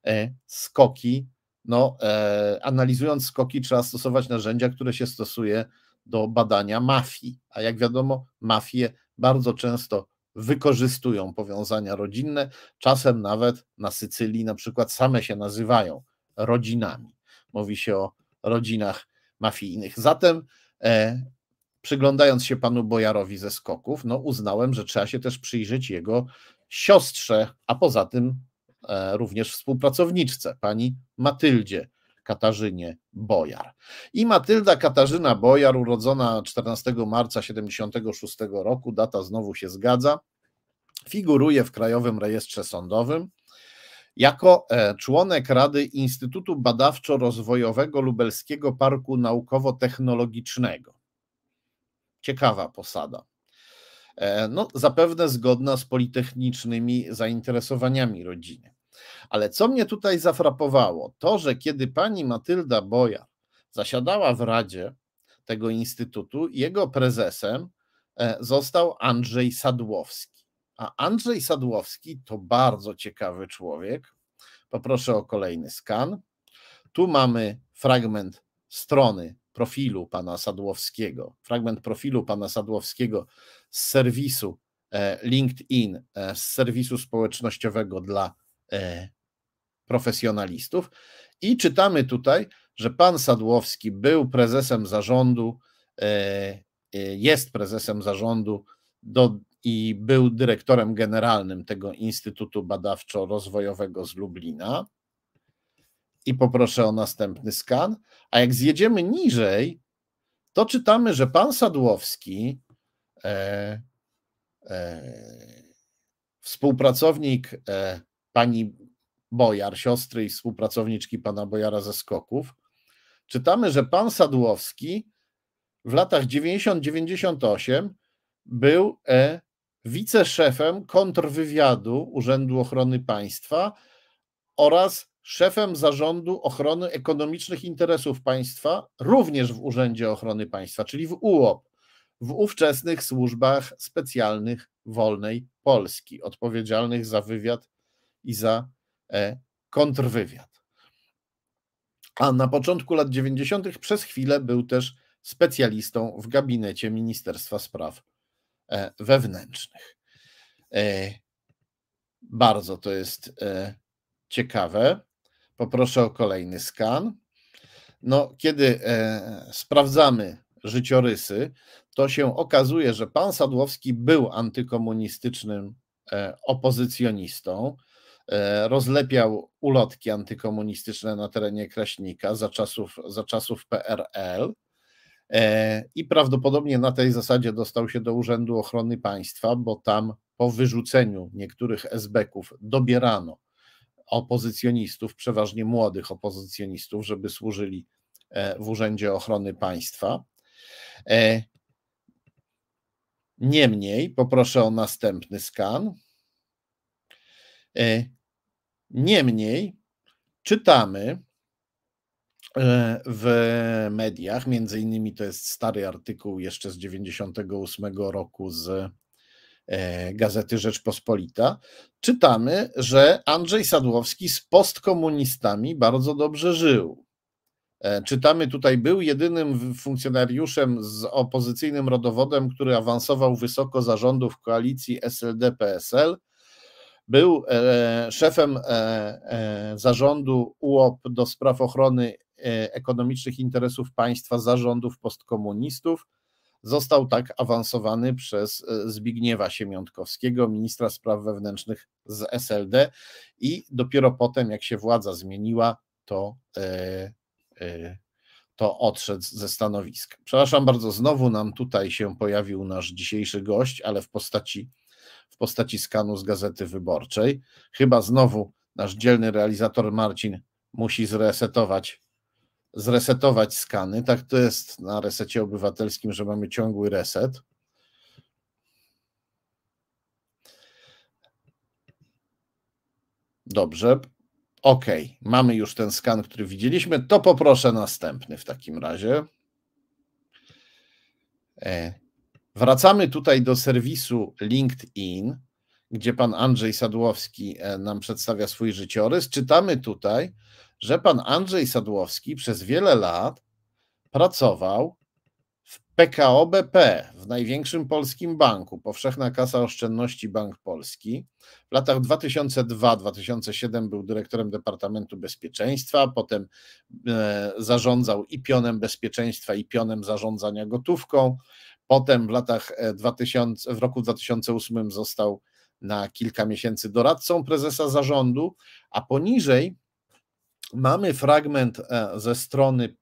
e, skoki no, e, analizując skoki, trzeba stosować narzędzia, które się stosuje do badania mafii. A jak wiadomo, mafie bardzo często wykorzystują powiązania rodzinne, czasem nawet na Sycylii na przykład same się nazywają rodzinami. Mówi się o rodzinach mafijnych. Zatem e, przyglądając się panu Bojarowi ze skoków, no uznałem, że trzeba się też przyjrzeć jego siostrze, a poza tym E, również współpracowniczce, pani Matyldzie Katarzynie Bojar. I Matylda Katarzyna Bojar, urodzona 14 marca 76 roku, data znowu się zgadza, figuruje w Krajowym Rejestrze Sądowym jako e, członek Rady Instytutu Badawczo-Rozwojowego Lubelskiego Parku Naukowo-Technologicznego. Ciekawa posada. E, no, zapewne zgodna z politechnicznymi zainteresowaniami rodziny. Ale co mnie tutaj zafrapowało, to, że kiedy pani Matylda Boja zasiadała w radzie tego instytutu, jego prezesem e, został Andrzej Sadłowski. A Andrzej Sadłowski to bardzo ciekawy człowiek. Poproszę o kolejny skan. Tu mamy fragment strony profilu pana Sadłowskiego, fragment profilu pana Sadłowskiego z serwisu e, LinkedIn, e, z serwisu społecznościowego dla E, profesjonalistów. I czytamy tutaj, że pan Sadłowski był prezesem zarządu, e, e, jest prezesem zarządu do, i był dyrektorem generalnym tego Instytutu Badawczo-Rozwojowego z Lublina. I poproszę o następny skan. A jak zjedziemy niżej, to czytamy, że pan Sadłowski, e, e, współpracownik e, pani Bojar, siostry i współpracowniczki pana Bojara ze Skoków, czytamy, że pan Sadłowski w latach 90-98 był e, wiceszefem kontrwywiadu Urzędu Ochrony Państwa oraz szefem zarządu ochrony ekonomicznych interesów państwa, również w Urzędzie Ochrony Państwa, czyli w UOP, w ówczesnych służbach specjalnych wolnej Polski, odpowiedzialnych za wywiad i za e, kontrwywiad. A na początku lat 90. przez chwilę był też specjalistą w gabinecie Ministerstwa Spraw e, Wewnętrznych. E, bardzo to jest ciekawe. Poproszę o kolejny skan. No, kiedy sprawdzamy życiorysy, to się okazuje, że pan Sadłowski był antykomunistycznym opozycjonistą. E, rozlepiał ulotki antykomunistyczne na terenie Kraśnika za czasów, za czasów PRL e, i prawdopodobnie na tej zasadzie dostał się do Urzędu Ochrony Państwa, bo tam po wyrzuceniu niektórych SB-ków dobierano opozycjonistów, przeważnie młodych opozycjonistów, żeby służyli e, w Urzędzie Ochrony Państwa. Niemniej, poproszę o następny skan. Niemniej czytamy e, w mediach, między innymi to jest stary artykuł jeszcze z 98 roku z e, gazety Rzeczpospolita, czytamy, że Andrzej Sadłowski z postkomunistami bardzo dobrze żył. E, czytamy tutaj, był jedynym funkcjonariuszem z opozycyjnym rodowodem, który awansował wysoko zarządów koalicji SLD-PSL był e, szefem e, e, zarządu UOP do spraw ochrony ekonomicznych interesów państwa zarządów postkomunistów. Został tak awansowany przez Zbigniewa Siemiątkowskiego, ministra spraw wewnętrznych z SLD, i dopiero potem, jak się władza zmieniła, to, to odszedł ze stanowiska. Przepraszam bardzo, znowu nam tutaj się pojawił nasz dzisiejszy gość, ale w postaci postaci skanu z Gazety Wyborczej. Chyba znowu nasz dzielny realizator Marcin musi zresetować zresetować skany. Tak to jest na resecie obywatelskim, że mamy ciągły reset. Dobrze. OK, mamy już ten skan, który widzieliśmy. To poproszę następny w takim razie. E, Wracamy tutaj do serwisu LinkedIn, gdzie pan Andrzej Sadłowski e, nam przedstawia swój życiorys. Czytamy tutaj, że pan Andrzej Sadłowski przez wiele lat pracował w PKO BP, w największym polskim banku, Powszechna Kasa Oszczędności Bank Polski. W latach 2002-2007 był dyrektorem Departamentu Bezpieczeństwa, potem e, zarządzał i pionem bezpieczeństwa, i pionem zarządzania gotówką. Potem w latach 2000, e, w roku 2008 został na kilka miesięcy doradcą prezesa zarządu, a poniżej mamy fragment e, ze strony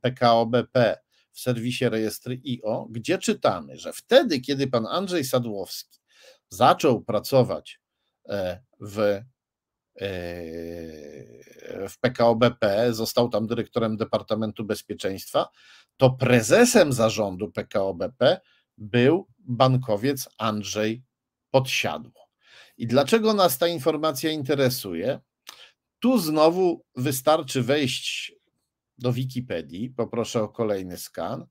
PKOBP mm, w serwisie rejestry IO, gdzie czytamy, że wtedy, kiedy pan Andrzej Sadłowski zaczął pracować e, w E, w PKOBP został tam dyrektorem Departamentu Bezpieczeństwa, to prezesem zarządu PKOBP był bankowiec Andrzej Podsiadło. I dlaczego nas ta informacja interesuje? Tu znowu wystarczy wejść do Wikipedii, poproszę o kolejny skan,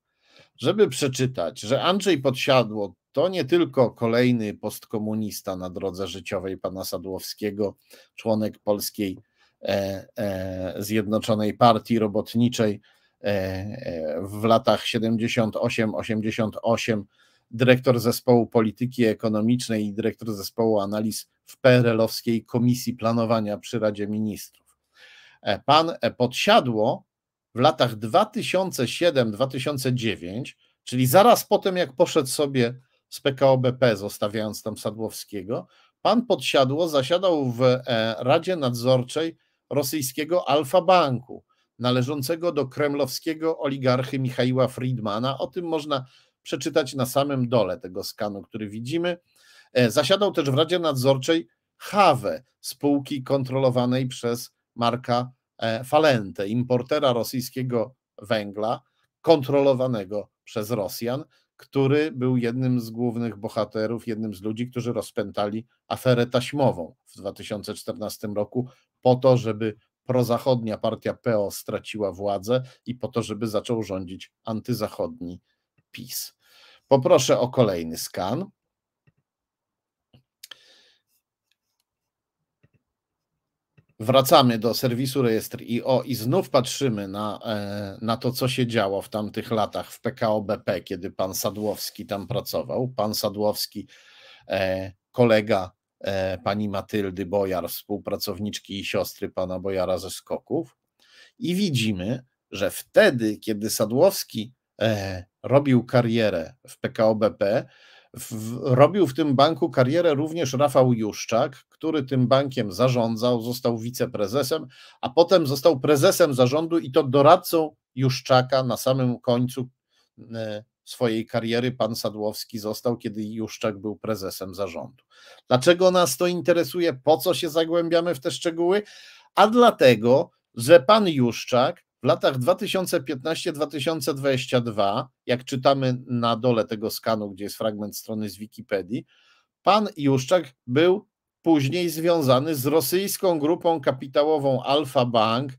żeby przeczytać, że Andrzej Podsiadło to nie tylko kolejny postkomunista na drodze życiowej pana Sadłowskiego, członek polskiej e, e, Zjednoczonej Partii Robotniczej e, e w latach 78-88, dyrektor zespołu polityki ekonomicznej i dyrektor zespołu analiz w PRL-owskiej Komisji Planowania przy Radzie Ministrów. E, pan e, Podsiadło w latach 2007-2009, czyli zaraz po tym, jak poszedł sobie z PKO BP, zostawiając tam Sadłowskiego, pan Podsiadło zasiadał w e, Radzie Nadzorczej rosyjskiego Alfa Banku, należącego do kremlowskiego oligarchy Michaiła Friedmana. O tym można przeczytać na samym dole tego skanu, który widzimy. E, zasiadał też w Radzie Nadzorczej Hawe, spółki kontrolowanej przez Marka E, falentę, importera rosyjskiego węgla, kontrolowanego przez Rosjan, który był jednym z głównych bohaterów, jednym z ludzi, którzy rozpętali aferę taśmową w 2014 roku po to, żeby prozachodnia partia PO straciła władzę i po to, żeby zaczął rządzić antyzachodni PiS. Poproszę o kolejny skan. Wracamy do serwisu rejestr IO i znów patrzymy na, e, na to, co się działo w tamtych latach w PKO BP, kiedy pan Sadłowski tam pracował. Pan Sadłowski, e, kolega e, pani Matyldy Bojar, współpracowniczki i siostry pana Bojara ze Skoków. I widzimy, że wtedy, kiedy Sadłowski robił karierę w PKO BP, w, robił w tym banku karierę również Rafał Juszczak, który tym bankiem zarządzał, został wiceprezesem, a potem został prezesem zarządu i to doradcą Juszczaka na samym końcu e, swojej kariery pan Sadłowski został, kiedy Juszczak był prezesem zarządu. Dlaczego nas to interesuje? Po co się zagłębiamy w te szczegóły? A dlatego, że pan Juszczak w latach 2015-2022, jak czytamy na dole tego skanu, gdzie jest fragment strony z Wikipedii, pan Juszczak był później związany z rosyjską grupą kapitałową Alfa Bank,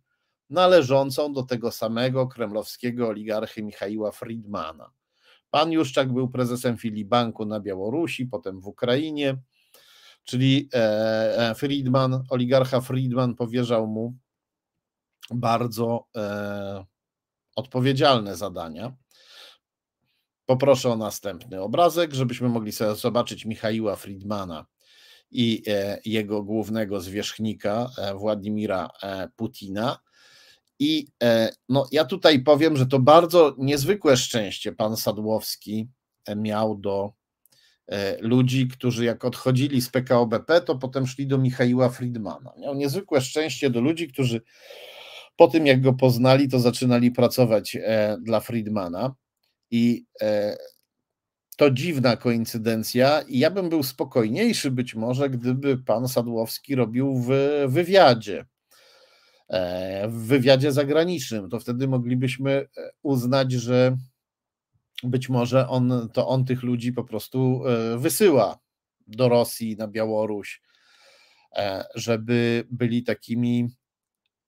należącą do tego samego kremlowskiego oligarchy Michaiła Friedmana. Pan Juszczak był prezesem filii banku na Białorusi, potem w Ukrainie, czyli e, e, Friedman, oligarcha Friedman powierzał mu bardzo e, odpowiedzialne zadania. Poproszę o następny obrazek, żebyśmy mogli sobie zobaczyć Michaiła Friedmana i e, jego głównego zwierzchnika e, Władimira e, Putina. I e, no, ja tutaj powiem, że to bardzo niezwykłe szczęście pan Sadłowski e, miał do ludzi, którzy jak odchodzili z PKOBP, to potem szli do Michaiła Friedmana. Miał niezwykłe szczęście do ludzi, którzy po tym, jak go poznali, to zaczynali pracować e, dla Friedmana i e, to dziwna koincydencja i ja bym był spokojniejszy być może, gdyby pan Sadłowski robił w wywiadzie, e, w wywiadzie zagranicznym. To wtedy moglibyśmy uznać, że być może on, to on tych ludzi po prostu wysyła do Rosji, na Białoruś, żeby byli takimi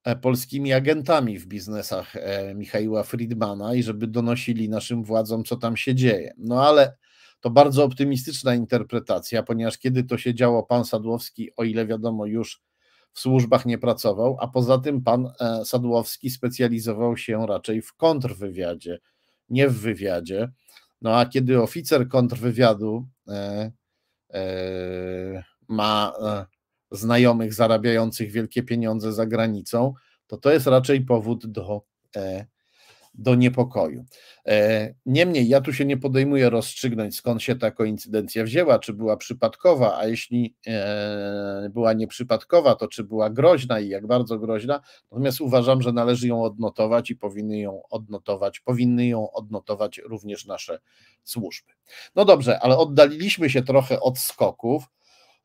E, polskimi agentami w biznesach e, Michaiła Friedmana i żeby donosili naszym władzom, co tam się dzieje. No ale to bardzo optymistyczna interpretacja, ponieważ kiedy to się działo, pan Sadłowski, o ile wiadomo, już w służbach nie pracował, a poza tym pan e, Sadłowski specjalizował się raczej w kontrwywiadzie, nie w wywiadzie. No a kiedy oficer kontrwywiadu e, e, ma znajomych zarabiających wielkie pieniądze za granicą, to to jest raczej powód do, e, do niepokoju. E, niemniej ja tu się nie podejmuję rozstrzygnąć, skąd się ta koincydencja wzięła, czy była przypadkowa, a jeśli e, była nieprzypadkowa, to czy była groźna i jak bardzo groźna. Natomiast uważam, że należy ją odnotować i powinny ją odnotować, powinny ją odnotować również nasze służby. No dobrze, ale oddaliliśmy się trochę od skoków.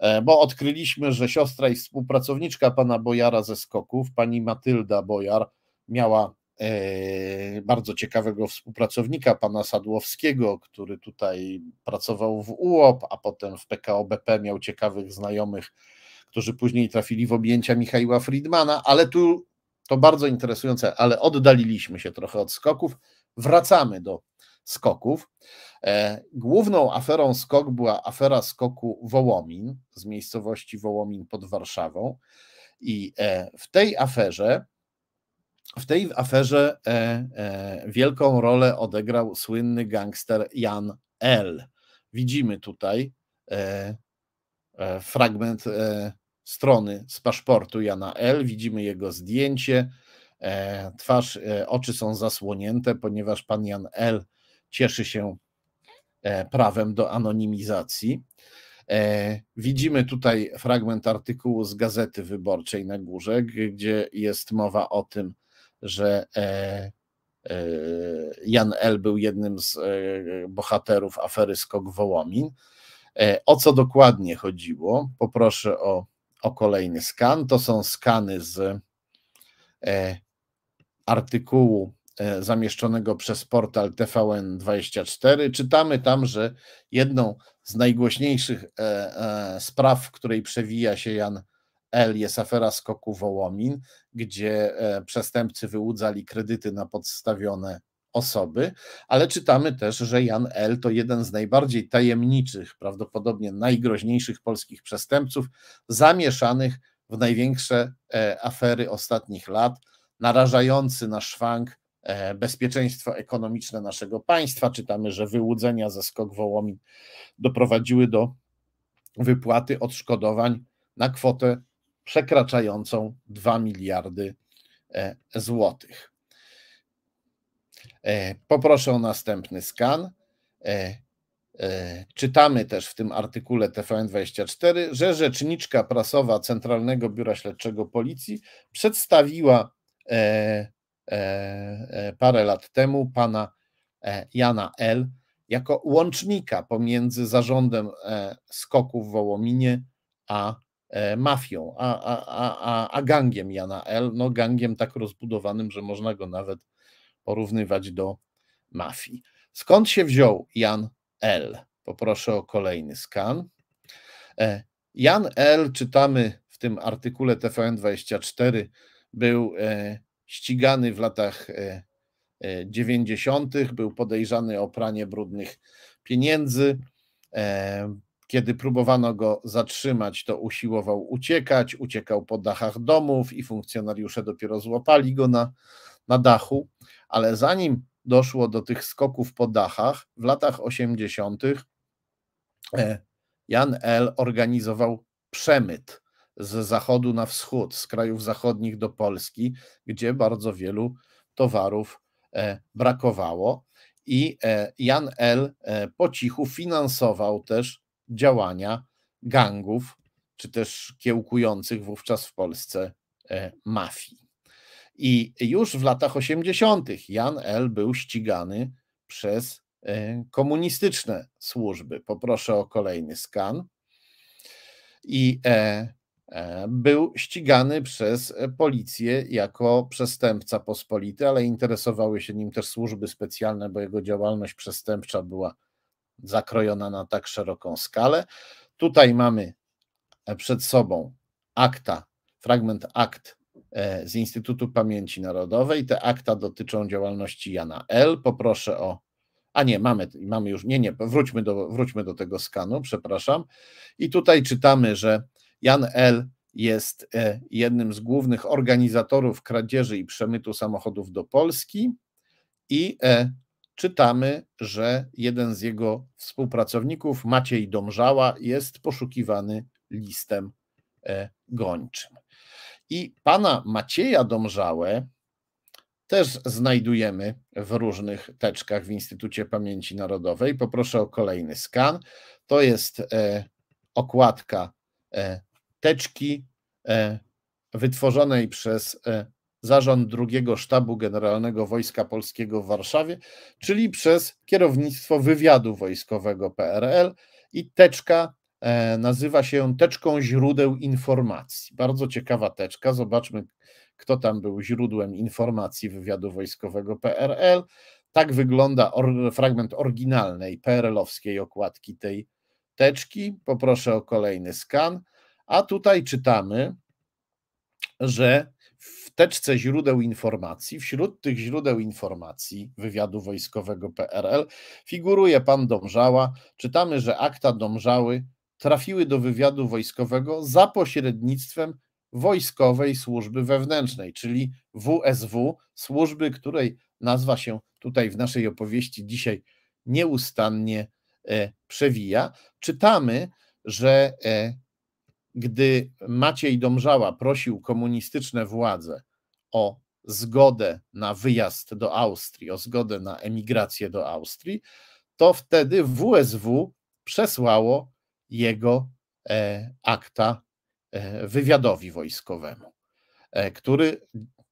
E, bo odkryliśmy, że siostra i współpracowniczka pana Bojara ze Skoków, pani Matylda Bojar, miała e, bardzo ciekawego współpracownika, pana Sadłowskiego, który tutaj pracował w UOP, a potem w PKO BP miał ciekawych znajomych, którzy później trafili w objęcia Michała Friedmana, ale tu to bardzo interesujące, ale oddaliliśmy się trochę od skoków. Wracamy do skoków. E, główną aferą skok była afera skoku Wołomin z miejscowości Wołomin pod Warszawą. I e, w tej aferze, w tej aferze e, wielką rolę odegrał słynny gangster Jan L. Widzimy tutaj fragment strony z paszportu Jana L. Widzimy jego zdjęcie. Twarz, oczy są zasłonięte, ponieważ pan Jan L cieszy się e, prawem do anonimizacji. E, widzimy tutaj fragment artykułu z Gazety Wyborczej na górze, gdzie jest mowa o tym, że e, Jan L. był jednym z bohaterów afery Skok Wołomin. O co dokładnie chodziło? Poproszę o, o kolejny skan. To są skany z artykułu E, zamieszczonego przez portal TVN24. Czytamy tam, że jedną z najgłośniejszych e, e, spraw, w której przewija się Jan L., jest afera skoku Wołomin, gdzie przestępcy wyłudzali kredyty na podstawione osoby, ale czytamy też, że Jan L. to jeden z najbardziej tajemniczych, prawdopodobnie najgroźniejszych polskich przestępców zamieszanych w największe afery ostatnich lat, narażający na szwank E, bezpieczeństwo ekonomiczne naszego państwa. Czytamy, że wyłudzenia ze skok Wołomin doprowadziły do wypłaty odszkodowań na kwotę przekraczającą 2 miliardy e, złotych. E, poproszę o następny skan. Czytamy też w tym artykule TVN24, że rzeczniczka prasowa Centralnego Biura Śledczego Policji przedstawiła E, e, parę lat temu pana e, Jana L. jako łącznika pomiędzy zarządem skoków w Wołominie a mafią, a, a, a, a gangiem Jana L. No, gangiem tak rozbudowanym, że można go nawet porównywać do mafii. Skąd się wziął Jan L? Poproszę o kolejny skan. Jan L, czytamy w tym artykule TVN24, był ścigany w latach 90., e, e, był podejrzany o pranie brudnych pieniędzy. E, kiedy próbowano go zatrzymać, to usiłował uciekać, uciekał po dachach domów i funkcjonariusze dopiero złapali go na, na dachu. Ale zanim doszło do tych skoków po dachach, w latach 80. Jan L. organizował przemyt z zachodu na wschód, z krajów zachodnich do Polski, gdzie bardzo wielu towarów e, brakowało. I e, Jan L. E, po cichu finansował też działania gangów, czy też kiełkujących wówczas w Polsce mafii. I już w latach 80. Jan L. był ścigany przez komunistyczne służby. Poproszę o kolejny skan. I był ścigany przez e, policję jako przestępca pospolity, ale interesowały się nim też służby specjalne, bo jego działalność przestępcza była zakrojona na tak szeroką skalę. Tutaj mamy e, przed sobą akta, fragment akt e, z Instytutu Pamięci Narodowej. Te akta dotyczą działalności Jana L. Poproszę o. A nie, mamy, mamy już. Nie, nie, wróćmy do, wróćmy do tego skanu, przepraszam. I tutaj czytamy, że Jan L. jest e, jednym z głównych organizatorów kradzieży i przemytu samochodów do Polski i e, czytamy, że jeden z jego współpracowników, Maciej Domżała, jest poszukiwany listem e, gończym. I pana Macieja Domżałę też znajdujemy w różnych teczkach w Instytucie Pamięci Narodowej. Poproszę o kolejny skan. To jest okładka teczki e, wytworzonej przez e, Zarząd drugiego Sztabu Generalnego Wojska Polskiego w Warszawie, czyli przez kierownictwo wywiadu wojskowego PRL i teczka e, nazywa się teczką źródeł informacji. Bardzo ciekawa teczka, zobaczmy kto tam był źródłem informacji wywiadu wojskowego PRL. Tak wygląda or, fragment oryginalnej PRL-owskiej okładki tej teczki. Poproszę o kolejny skan. A tutaj czytamy, że w teczce źródeł informacji, wśród tych źródeł informacji wywiadu wojskowego PRL figuruje pan Dążała. Czytamy, że akta Dążały trafiły do wywiadu wojskowego za pośrednictwem Wojskowej Służby Wewnętrznej, czyli WSW, służby, której nazwa się tutaj w naszej opowieści dzisiaj nieustannie e, przewija. Czytamy, że e, gdy Maciej Domżała prosił komunistyczne władze o zgodę na wyjazd do Austrii, o zgodę na emigrację do Austrii, to wtedy WSW przesłało jego e, akta e, wywiadowi wojskowemu, e, który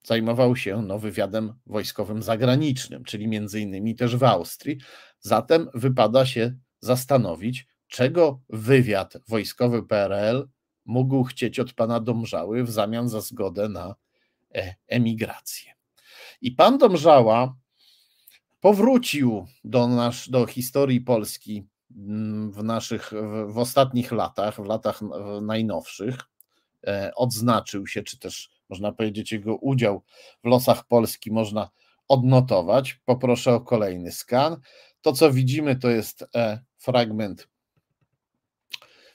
zajmował się no, wywiadem wojskowym zagranicznym, czyli między innymi też w Austrii. Zatem wypada się zastanowić, czego wywiad wojskowy PRL mógł chcieć od pana Domżały w zamian za zgodę na e, emigrację. I pan Domżała powrócił do, nasz, do historii Polski mm, w naszych, w ostatnich latach, w latach najnowszych. E, odznaczył się, czy też można powiedzieć, jego udział w losach Polski można odnotować. Poproszę o kolejny skan. To, co widzimy, to jest e, fragment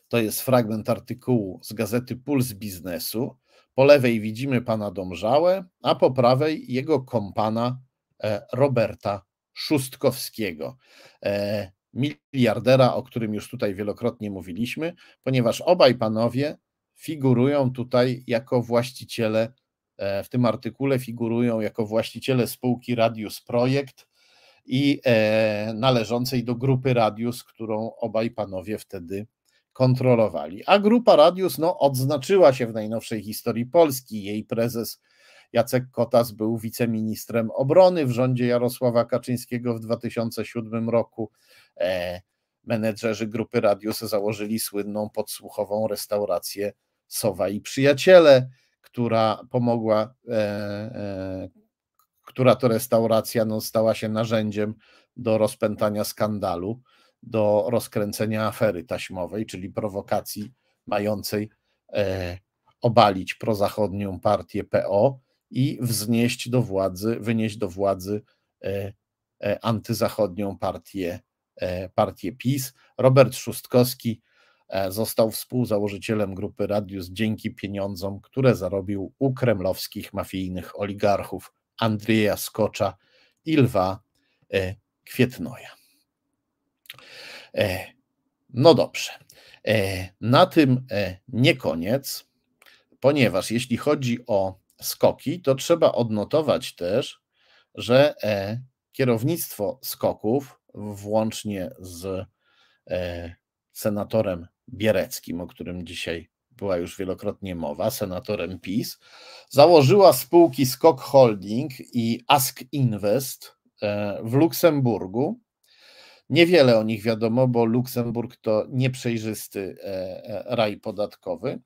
to jest fragment artykułu z gazety Puls Biznesu. Po lewej widzimy pana Domżałę, a po prawej jego kompana e, Roberta Szustkowskiego, e, miliardera, o którym już tutaj wielokrotnie mówiliśmy, ponieważ obaj panowie figurują tutaj jako właściciele, e, w tym artykule figurują jako właściciele spółki Radius Projekt i należącej do grupy Radius, którą obaj panowie wtedy kontrolowali. A grupa Radius no, odznaczyła się w najnowszej historii Polski. Jej prezes Jacek Kotas był wiceministrem obrony w rządzie Jarosława Kaczyńskiego w 2007 roku. E, menedżerzy grupy Radius założyli słynną podsłuchową restaurację Sowa i Przyjaciele, która pomogła, e, e, która to restauracja no, stała się narzędziem do rozpętania skandalu do rozkręcenia afery taśmowej, czyli prowokacji mającej e, obalić prozachodnią partię PO i wznieść do władzy, wynieść do władzy e, e, antyzachodnią partię, partię PiS. Robert Szustkowski został współzałożycielem grupy Radius dzięki pieniądzom, które zarobił u kremlowskich mafijnych oligarchów Andrzeja Skocza i Lwa Kwietnoja. E, no dobrze. E, na tym e, nie koniec, ponieważ jeśli chodzi o skoki, to trzeba odnotować też, że kierownictwo skoków, włącznie z senatorem Biereckim, o którym dzisiaj była już wielokrotnie mowa, senatorem PiS, założyła spółki Skok Holding i Ask Invest w Luksemburgu Niewiele o nich wiadomo, bo Luksemburg to nieprzejrzysty e, e, raj podatkowy,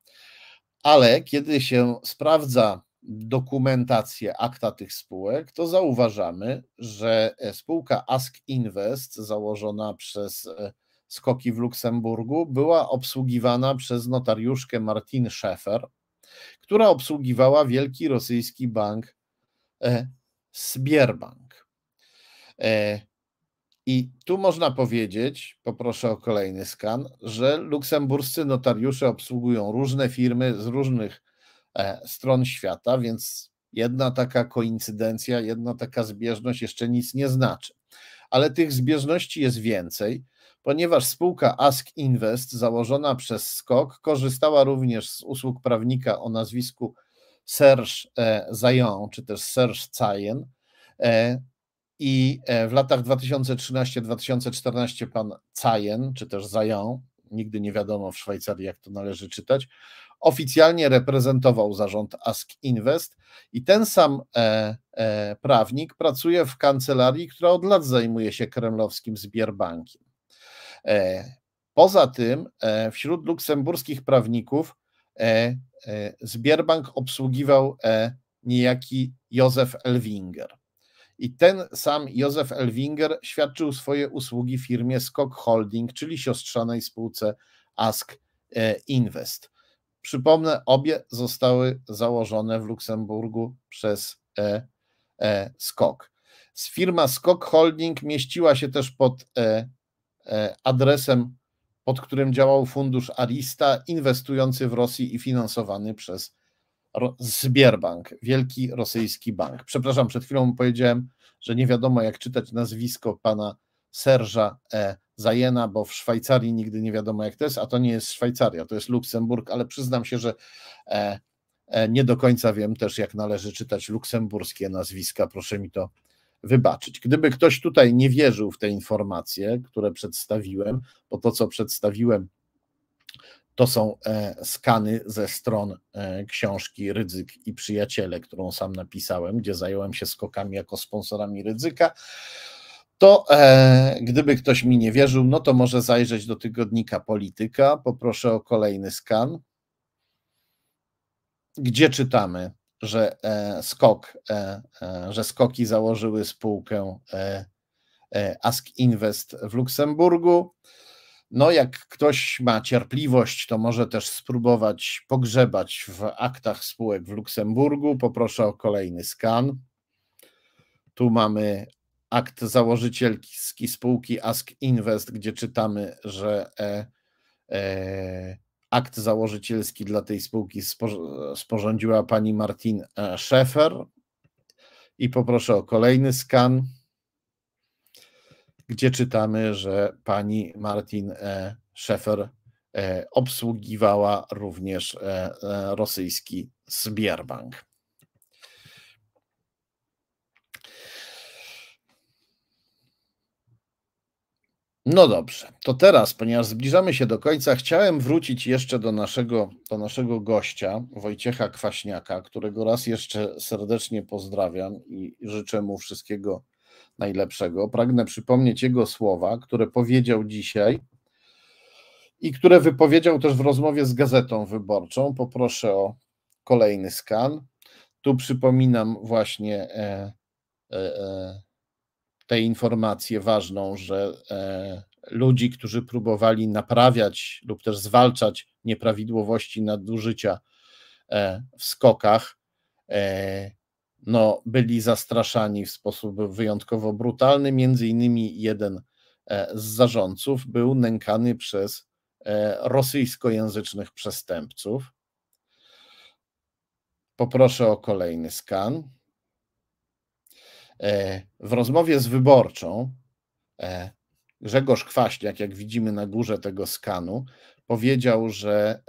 ale kiedy się sprawdza dokumentację akta tych spółek, to zauważamy, że e, spółka Ask Invest, założona przez Skoki w Luksemburgu, była obsługiwana przez notariuszkę Martin Schaeffer, która obsługiwała wielki rosyjski bank Sbierbank. I tu można powiedzieć, poproszę o kolejny skan, że luksemburscy notariusze obsługują różne firmy z różnych e, stron świata, więc jedna taka koincydencja, jedna taka zbieżność jeszcze nic nie znaczy. Ale tych zbieżności jest więcej, ponieważ spółka Ask Invest, założona przez Skok, korzystała również z usług prawnika o nazwisku Serge e, Zayon, czy też Serge Cayen, e, i e, w latach 2013-2014 pan Zajen, czy też Zajan, nigdy nie wiadomo w Szwajcarii, jak to należy czytać, oficjalnie reprezentował zarząd Ask Invest i ten sam e, e, prawnik pracuje w kancelarii, która od lat zajmuje się kremlowskim Zbierbankiem. E, poza tym e, wśród luksemburskich prawników Zbierbank e, obsługiwał niejaki Józef Elwinger. I ten sam Józef Elwinger świadczył swoje usługi firmie Skok Holding, czyli siostrzanej spółce Ask e, Invest. Przypomnę, obie zostały założone w Luksemburgu przez e, e, Skok. Firma Skok Holding mieściła się też pod adresem, pod którym działał fundusz Arista, inwestujący w Rosji i finansowany przez Sbierbank, wielki rosyjski bank. Przepraszam, przed chwilą powiedziałem, że nie wiadomo jak czytać nazwisko pana Serża E. Zajena, bo w Szwajcarii nigdy nie wiadomo jak to jest, a to nie jest Szwajcaria, to jest Luksemburg, ale przyznam się, że e, e, nie do końca wiem też jak należy czytać luksemburskie nazwiska, proszę mi to wybaczyć. Gdyby ktoś tutaj nie wierzył w te informacje, które przedstawiłem, bo to co przedstawiłem to są e, skany ze stron e, książki Ryzyk i Przyjaciele, którą sam napisałem, gdzie zająłem się skokami jako sponsorami ryzyka to e, gdyby ktoś mi nie wierzył, no to może zajrzeć do tygodnika Polityka. Poproszę o kolejny skan, gdzie czytamy, że e, skok, e, e że skoki założyły spółkę Ask Invest w Luksemburgu. No, jak ktoś ma cierpliwość, to może też spróbować pogrzebać w aktach spółek w Luksemburgu. Poproszę o kolejny skan. Tu mamy akt założycielski spółki Ask Invest, gdzie czytamy, że e, e, akt założycielski dla tej spółki sporządziła pani Martin e, Szefer. I poproszę o kolejny skan gdzie czytamy, że pani Martin e, Szefer e, obsługiwała również e, rosyjski Sberbank. No dobrze, to teraz, ponieważ zbliżamy się do końca, chciałem wrócić jeszcze do naszego, do naszego gościa, Wojciecha Kwaśniaka, którego raz jeszcze serdecznie pozdrawiam i życzę mu wszystkiego najlepszego. Pragnę przypomnieć jego słowa, które powiedział dzisiaj i które wypowiedział też w rozmowie z Gazetą Wyborczą. Poproszę o kolejny skan. Tu przypominam właśnie e, e, e tę informację ważną, że e, ludzi, którzy próbowali naprawiać lub też zwalczać nieprawidłowości, nadużycia e, w skokach, e, no, byli zastraszani w sposób wyjątkowo brutalny. Między innymi jeden e, z zarządców był nękany przez e, rosyjskojęzycznych przestępców. Poproszę o kolejny skan. E, w rozmowie z wyborczą Grzegorz Kwaśniak, jak widzimy na górze tego skanu, powiedział, że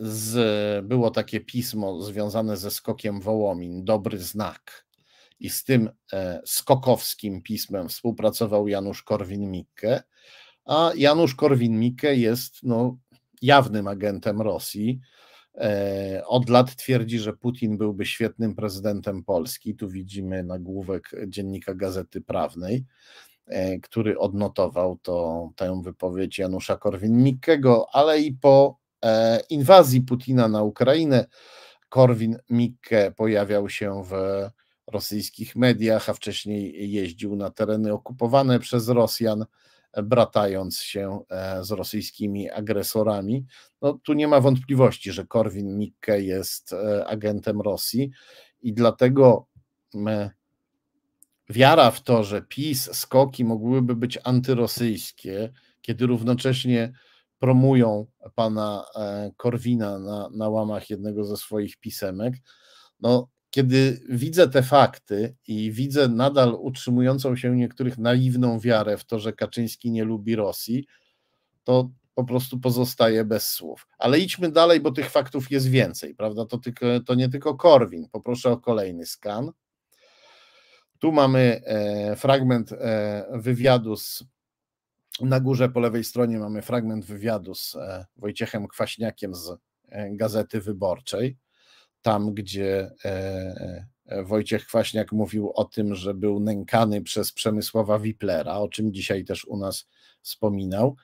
z, było takie pismo związane ze skokiem Wołomin, dobry znak. I z tym e, skokowskim pismem współpracował Janusz Korwin-Mikke, a Janusz Korwin-Mikke jest no, jawnym agentem Rosji. E, od lat twierdzi, że Putin byłby świetnym prezydentem Polski. Tu widzimy nagłówek dziennika Gazety Prawnej, e, który odnotował to, tę wypowiedź Janusza Korwin-Mikkego, ale i po E, inwazji Putina na Ukrainę. Korwin Mikke pojawiał się w rosyjskich mediach, a wcześniej jeździł na tereny okupowane przez Rosjan, bratając się e, z rosyjskimi agresorami. No, tu nie ma wątpliwości, że Korwin Mikke jest e, agentem Rosji i dlatego wiara w to, że PiS, skoki mogłyby być antyrosyjskie, kiedy równocześnie promują pana e, Korwina na, na łamach jednego ze swoich pisemek. No, kiedy widzę te fakty i widzę nadal utrzymującą się niektórych naiwną wiarę w to, że Kaczyński nie lubi Rosji, to po prostu pozostaje bez słów. Ale idźmy dalej, bo tych faktów jest więcej, prawda? To, tylko, to nie tylko Korwin. Poproszę o kolejny skan. Tu mamy e, fragment e, wywiadu z na górze po lewej stronie mamy fragment wywiadu z e, Wojciechem Kwaśniakiem z e, Gazety Wyborczej. Tam, gdzie e, Wojciech Kwaśniak mówił o tym, że był nękany przez Przemysława Wiplera, o czym dzisiaj też u nas wspominał.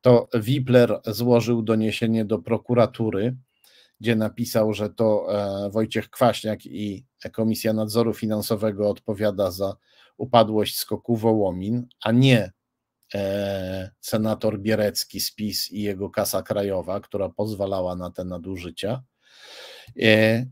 To Wipler złożył doniesienie do prokuratury, gdzie napisał, że to Wojciech Kwaśniak i Komisja Nadzoru Finansowego odpowiada za upadłość skoku Wołomin, a nie E, senator Bierecki z PiS i jego kasa krajowa, która pozwalała na te nadużycia. E,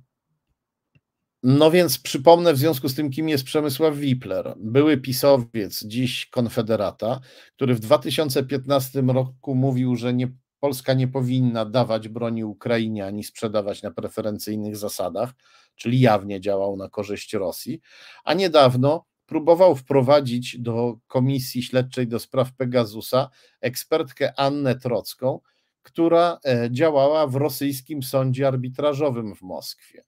no więc przypomnę w związku z tym, kim jest Przemysław Wipler. Były pisowiec, dziś konfederata, który w 2015 roku mówił, że nie, Polska nie powinna dawać broni Ukrainie ani sprzedawać na preferencyjnych zasadach, czyli jawnie działał na korzyść Rosji. A niedawno próbował wprowadzić do Komisji Śledczej do Spraw Pegasusa ekspertkę Annę Trocką, która e, działała w rosyjskim sądzie arbitrażowym w Moskwie.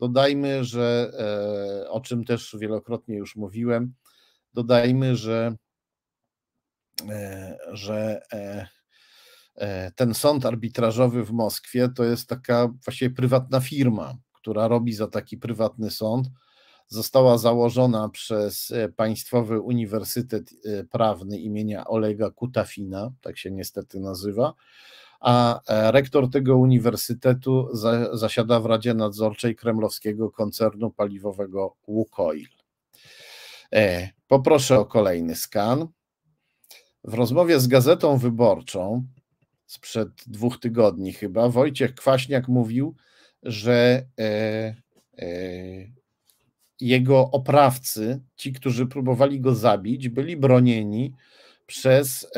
Dodajmy, że e, o czym też wielokrotnie już mówiłem, dodajmy, że, e, że ten sąd arbitrażowy w Moskwie to jest taka właściwie prywatna firma, która robi za taki prywatny sąd została założona przez e, Państwowy Uniwersytet e, Prawny imienia Olega Kutafina, tak się niestety nazywa, a e, rektor tego uniwersytetu zasiada w Radzie Nadzorczej kremlowskiego koncernu paliwowego Łukoil. Poproszę o kolejny skan. W rozmowie z Gazetą Wyborczą sprzed dwóch tygodni chyba Wojciech Kwaśniak mówił, że jego oprawcy, ci, którzy próbowali go zabić, byli bronieni przez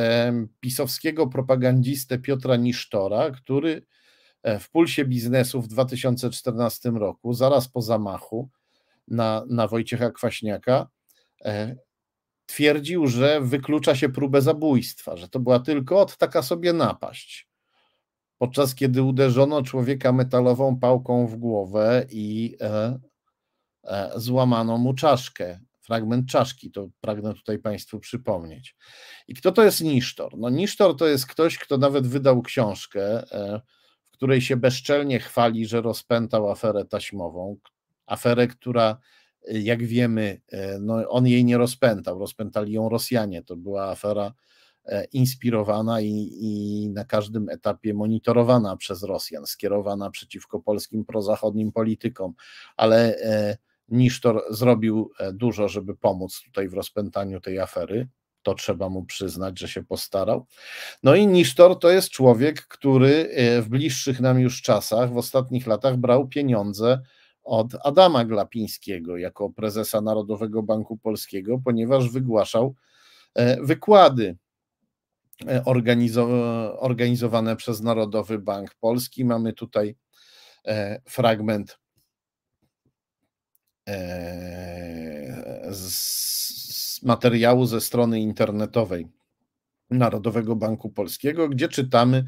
pisowskiego propagandzistę Piotra Nisztora, który e, w Pulsie Biznesu w 2014 roku, zaraz po zamachu na, na Wojciecha Kwaśniaka, e, twierdził, że wyklucza się próbę zabójstwa, że to była tylko od taka sobie napaść. Podczas kiedy uderzono człowieka metalową pałką w głowę i e, E, złamano mu czaszkę, fragment czaszki, to pragnę tutaj Państwu przypomnieć. I kto to jest Nisztor? No Nisztor to jest ktoś, kto nawet wydał książkę, e, w której się bezczelnie chwali, że rozpętał aferę taśmową, aferę, która e, jak wiemy, no on jej nie rozpętał, rozpętali ją Rosjanie. To była afera inspirowana i, i, na każdym etapie monitorowana przez Rosjan, skierowana przeciwko polskim prozachodnim politykom, ale Nisztor zrobił e, dużo, żeby pomóc tutaj w rozpętaniu tej afery. To trzeba mu przyznać, że się postarał. No i Nisztor to jest człowiek, który e, w bliższych nam już czasach, w ostatnich latach brał pieniądze od Adama Glapińskiego jako prezesa Narodowego Banku Polskiego, ponieważ wygłaszał e, wykłady organizowane przez Narodowy Bank Polski. Mamy tutaj fragment E, z materiału ze strony internetowej Narodowego Banku Polskiego, gdzie czytamy,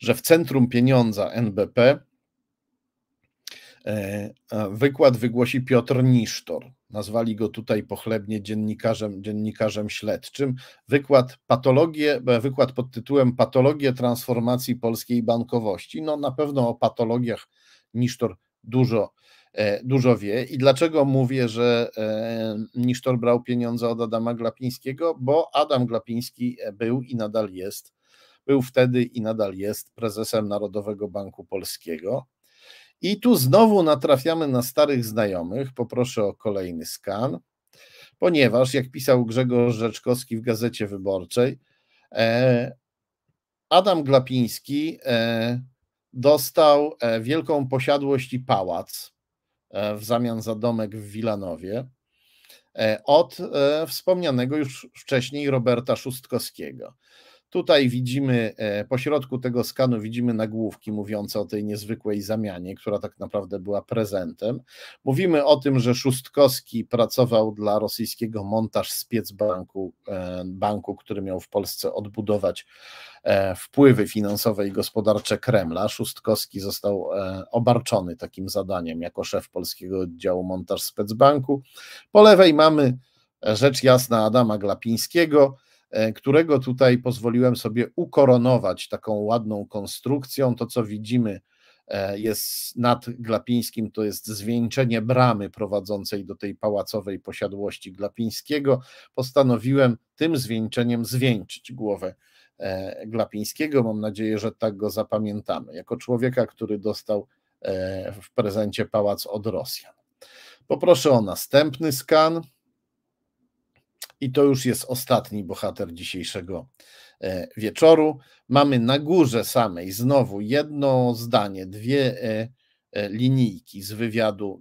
że w centrum pieniądza NBP e, wykład wygłosi Piotr Nisztor. Nazwali go tutaj pochlebnie dziennikarzem, dziennikarzem śledczym. Wykład, patologie, e, wykład pod tytułem Patologie transformacji polskiej bankowości. No na pewno o patologiach Nisztor dużo E, dużo wie. I dlaczego mówię, że e, Nisztor brał pieniądze od Adama Glapińskiego? Bo Adam Glapiński e, był i nadal jest, był wtedy i nadal jest prezesem Narodowego Banku Polskiego. I tu znowu natrafiamy na starych znajomych. Poproszę o kolejny skan, ponieważ, jak pisał Grzegorz Rzeczkowski w Gazecie Wyborczej, Adam Glapiński dostał wielką posiadłość i pałac E, w zamian za domek w Wilanowie e, od e, wspomnianego już wcześniej Roberta Szustkowskiego. Tutaj widzimy, e, pośrodku tego skanu widzimy nagłówki mówiące o tej niezwykłej zamianie, która tak naprawdę była prezentem. Mówimy o tym, że Szustkowski pracował dla rosyjskiego montaż Spiecbanku, e, banku, który miał w Polsce odbudować e, wpływy finansowe i gospodarcze Kremla. Szustkowski został obarczony takim zadaniem jako szef polskiego oddziału montaż Specbanku. Po lewej mamy rzecz jasna Adama Glapińskiego, E, którego tutaj pozwoliłem sobie ukoronować taką ładną konstrukcją. To, co widzimy, e, jest nad Glapińskim, to jest zwieńczenie bramy prowadzącej do tej pałacowej posiadłości Glapińskiego. Postanowiłem tym zwieńczeniem zwieńczyć głowę e, Glapińskiego. Mam nadzieję, że tak go zapamiętamy, jako człowieka, który dostał w prezencie pałac od Rosjan. Poproszę o następny skan. I to już jest ostatni bohater dzisiejszego e, wieczoru. Mamy na górze samej znowu jedno zdanie, dwie e, e, linijki z wywiadu,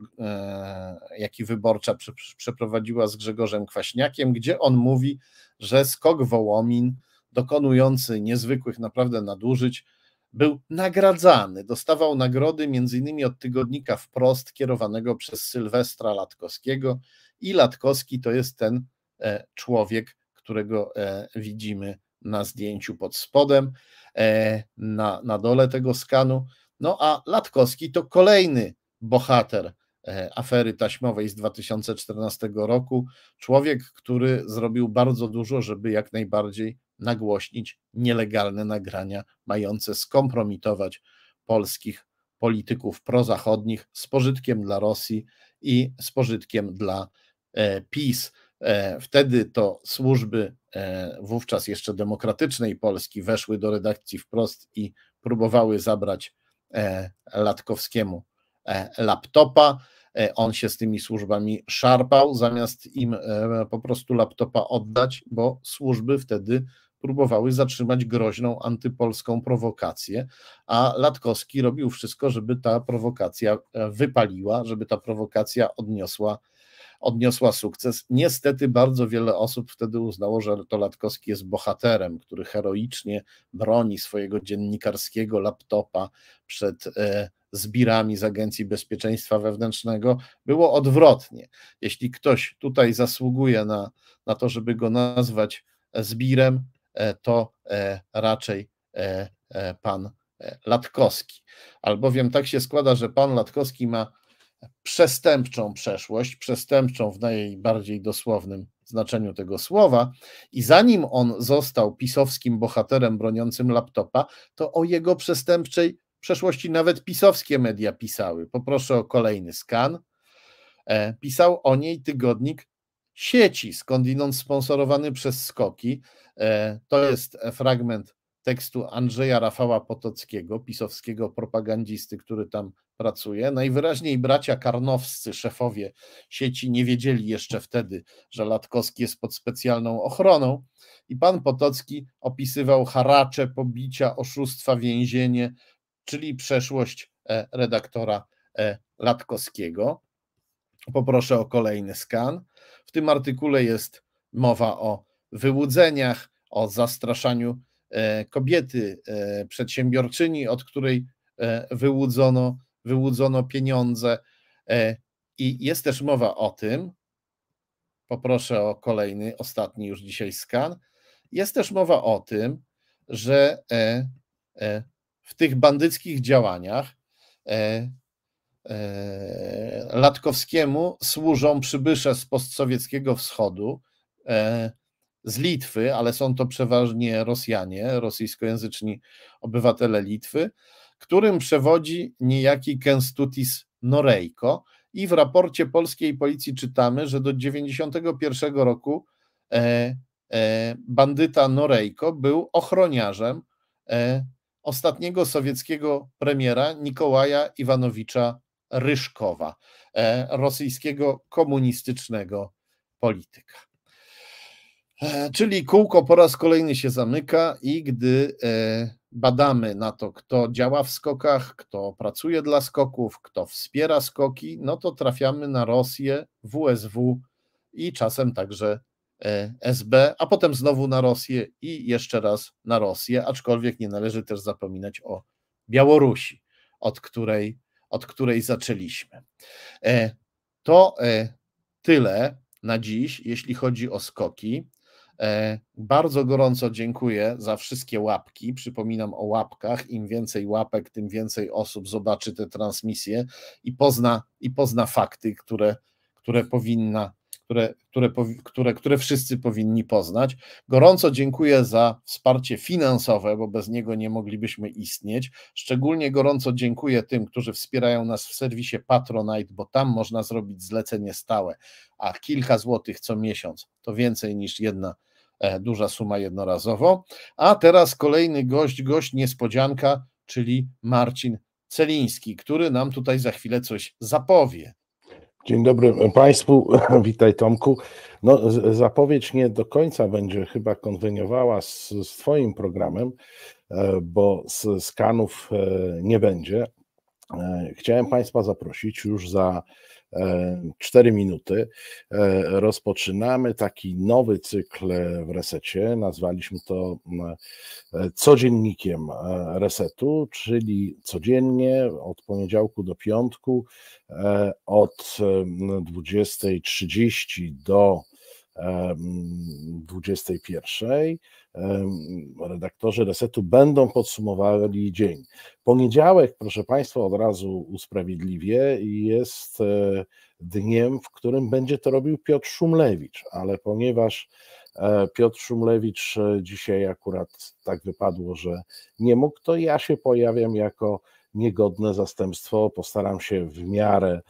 jaki wyborcza przeprowadziła z Grzegorzem Kwaśniakiem, gdzie on mówi, że skok Wołomin, dokonujący niezwykłych naprawdę nadużyć, był nagradzany, dostawał nagrody m.in. od tygodnika wprost kierowanego przez Sylwestra Latkowskiego i Latkowski to jest ten E, człowiek, którego e, widzimy na zdjęciu pod spodem, e, na, na dole tego skanu. No a Latkowski to kolejny bohater afery taśmowej z 2014 roku. Człowiek, który zrobił bardzo dużo, żeby jak najbardziej nagłośnić nielegalne nagrania mające skompromitować polskich polityków prozachodnich z pożytkiem dla Rosji i z pożytkiem dla PiS. E, wtedy to służby e, wówczas jeszcze demokratycznej Polski weszły do redakcji wprost i próbowały zabrać e, Latkowskiemu laptopa. On się z tymi służbami szarpał, zamiast im po prostu laptopa oddać, bo służby wtedy próbowały zatrzymać groźną antypolską prowokację, a Latkowski robił wszystko, żeby ta prowokacja wypaliła, żeby ta prowokacja odniosła odniosła sukces. Niestety bardzo wiele osób wtedy uznało, że to Latkowski jest bohaterem, który heroicznie broni swojego dziennikarskiego laptopa przed e, zbirami z Agencji Bezpieczeństwa Wewnętrznego. Było odwrotnie. Jeśli ktoś tutaj zasługuje na, na to, żeby go nazwać e, zbirem, e, to raczej pan Latkowski. Albowiem tak się składa, że pan Latkowski ma przestępczą przeszłość, przestępczą w najbardziej dosłownym znaczeniu tego słowa. I zanim on został pisowskim bohaterem broniącym laptopa, to o jego przestępczej przeszłości nawet pisowskie media pisały. Poproszę o kolejny skan. E, pisał o niej tygodnik sieci, skądinąd sponsorowany przez Skoki. E, to jest fragment tekstu Andrzeja Rafała Potockiego, pisowskiego propagandisty, który tam pracuje. Najwyraźniej bracia karnowscy, szefowie sieci, nie wiedzieli jeszcze wtedy, że Latkowski jest pod specjalną ochroną. I pan Potocki opisywał haracze, pobicia, oszustwa, więzienie, czyli przeszłość e, redaktora e, Latkowskiego. Poproszę o kolejny skan. W tym artykule jest mowa o wyłudzeniach, o zastraszaniu E, kobiety e, przedsiębiorczyni, od której e, wyłudzono, wyłudzono pieniądze. I jest też mowa o tym, poproszę o kolejny, ostatni już dzisiaj skan, jest też mowa o tym, że w tych bandyckich działaniach Latkowskiemu służą przybysze z postsowieckiego wschodu, z Litwy, ale są to przeważnie Rosjanie, rosyjskojęzyczni obywatele Litwy, którym przewodzi niejaki Kenstutis Norejko. I w raporcie polskiej policji czytamy, że do 1991 roku e, e, bandyta Norejko był ochroniarzem e, ostatniego sowieckiego premiera Nikołaja Iwanowicza Ryszkowa, e, rosyjskiego komunistycznego polityka. E, czyli kółko po raz kolejny się zamyka i gdy e, badamy na to, kto działa w skokach, kto pracuje dla skoków, kto wspiera skoki, no to trafiamy na Rosję, WSW i czasem także e, SB, a potem znowu na Rosję i jeszcze raz na Rosję, aczkolwiek nie należy też zapominać o Białorusi, od której, od której zaczęliśmy. To tyle na dziś, jeśli chodzi o skoki. E, bardzo gorąco dziękuję za wszystkie łapki. Przypominam o łapkach. Im więcej łapek, tym więcej osób zobaczy te transmisje i pozna, i pozna fakty, które, które powinna które, które, które, które wszyscy powinni poznać. Gorąco dziękuję za wsparcie finansowe, bo bez niego nie moglibyśmy istnieć. Szczególnie gorąco dziękuję tym, którzy wspierają nas w serwisie Patronite, bo tam można zrobić zlecenie stałe, a kilka złotych co miesiąc to więcej niż jedna E, duża suma jednorazowo. A teraz kolejny gość, gość niespodzianka, czyli Marcin Celiński, który nam tutaj za chwilę coś zapowie. Dzień dobry Państwu, witaj Tomku. No, zapowiedź nie do końca będzie chyba konweniowała z, z Twoim programem, e, bo z skanów e, nie będzie. Chciałem Państwa zaprosić już za 4 minuty. E, rozpoczynamy taki nowy cykl w resecie. Nazwaliśmy to mm, e, codziennikiem e, resetu, czyli codziennie od poniedziałku do piątku od 20.30 mm, do 21. Redaktorzy resetu będą podsumowali dzień. Poniedziałek, proszę Państwa, od razu usprawiedliwie, jest e, dniem, w którym będzie to robił Piotr Szumlewicz, ale ponieważ e, Piotr Szumlewicz e, dzisiaj akurat tak wypadło, że nie mógł, to ja się pojawiam jako niegodne zastępstwo. Postaram się w miarę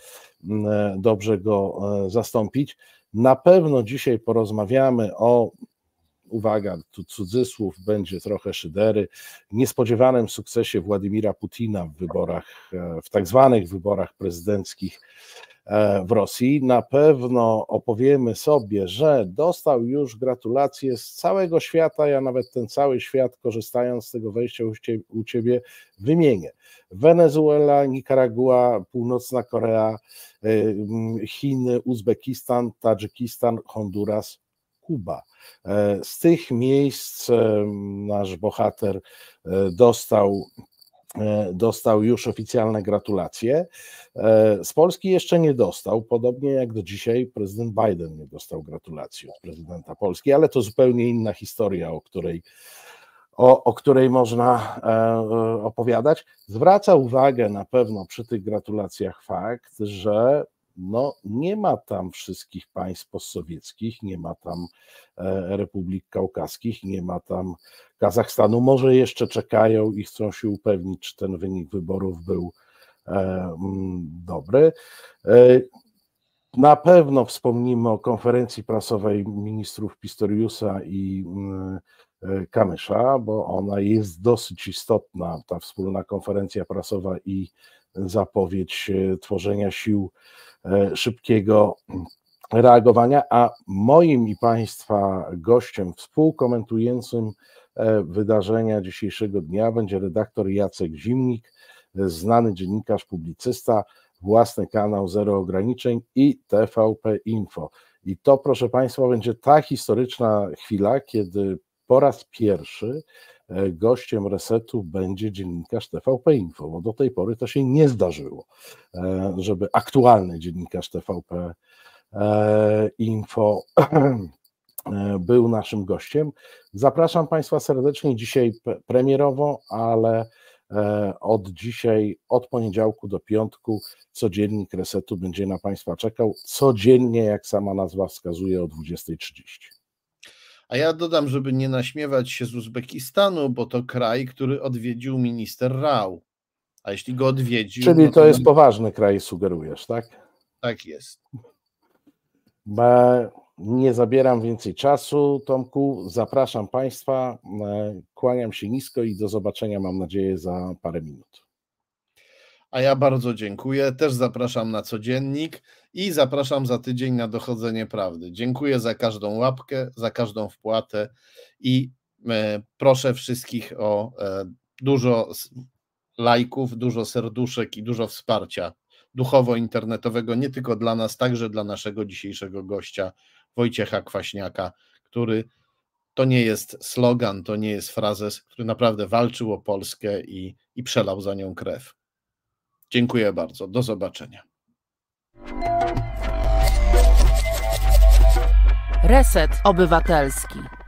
dobrze go zastąpić. Na pewno dzisiaj porozmawiamy o uwaga, tu cudzysłów będzie trochę szydery, niespodziewanym sukcesie Władimira Putina w wyborach, e, w tak zwanych wyborach prezydenckich E, w Rosji. Na pewno opowiemy sobie, że dostał już gratulacje z całego świata. Ja nawet ten cały świat, korzystając z tego wejścia u ciebie, wymienię. Wenezuela, Nikaragua, Północna Korea, e, Chiny, Uzbekistan, Tadżykistan, Honduras, Kuba. E, z tych miejsc nasz bohater dostał E, dostał już oficjalne gratulacje. E, z Polski jeszcze nie dostał, podobnie jak do dzisiaj prezydent Biden nie dostał gratulacji od prezydenta Polski, ale to zupełnie inna historia, o której, o, o której można e, opowiadać. Zwraca uwagę na pewno przy tych gratulacjach fakt, że no nie ma tam wszystkich państw postsowieckich, nie ma tam e, republik kaukaskich, nie ma tam Kazachstanu. Może jeszcze czekają i chcą się upewnić, czy ten wynik wyborów był e, mm, dobry. E, na pewno wspomnimy o konferencji prasowej ministrów Pistoriusa i mm, Kamysza, bo ona jest dosyć istotna, ta wspólna konferencja prasowa i zapowiedź e, tworzenia sił e, szybkiego reagowania, a moim i Państwa gościem współkomentującym e, wydarzenia dzisiejszego dnia będzie redaktor Jacek Zimnik, znany dziennikarz, publicysta, własny kanał Zero Ograniczeń i TVP Info. I to, proszę Państwa, będzie ta historyczna chwila, kiedy po raz pierwszy E, gościem resetu będzie dziennikarz TVP Info, bo do tej pory to się nie zdarzyło, e, żeby aktualny dziennikarz TVP e, Info był naszym gościem. Zapraszam Państwa serdecznie dzisiaj premierowo, ale od dzisiaj, od poniedziałku do piątku, codziennik resetu będzie na Państwa czekał codziennie, jak sama nazwa wskazuje, o 20.30. A ja dodam, żeby nie naśmiewać się z Uzbekistanu, bo to kraj, który odwiedził minister Rao. A jeśli go odwiedził. Czyli no to, to, jest poważny kraj, sugerujesz, tak? Tak jest. Ba nie zabieram więcej czasu, Tomku. Zapraszam Państwa. E, kłaniam się nisko i do zobaczenia, mam nadzieję, za parę minut. A ja bardzo dziękuję. Też zapraszam na codziennik i zapraszam za tydzień na dochodzenie prawdy. Dziękuję za każdą łapkę, za każdą wpłatę i e, proszę wszystkich o e, dużo lajków, dużo serduszek i dużo wsparcia duchowo-internetowego, nie tylko dla nas, także dla naszego dzisiejszego gościa Wojciecha Kwaśniaka, który to nie jest slogan, to nie jest frazes, który naprawdę walczył o Polskę i, i przelał za nią krew. Dziękuję bardzo. Do zobaczenia. Reset Obywatelski.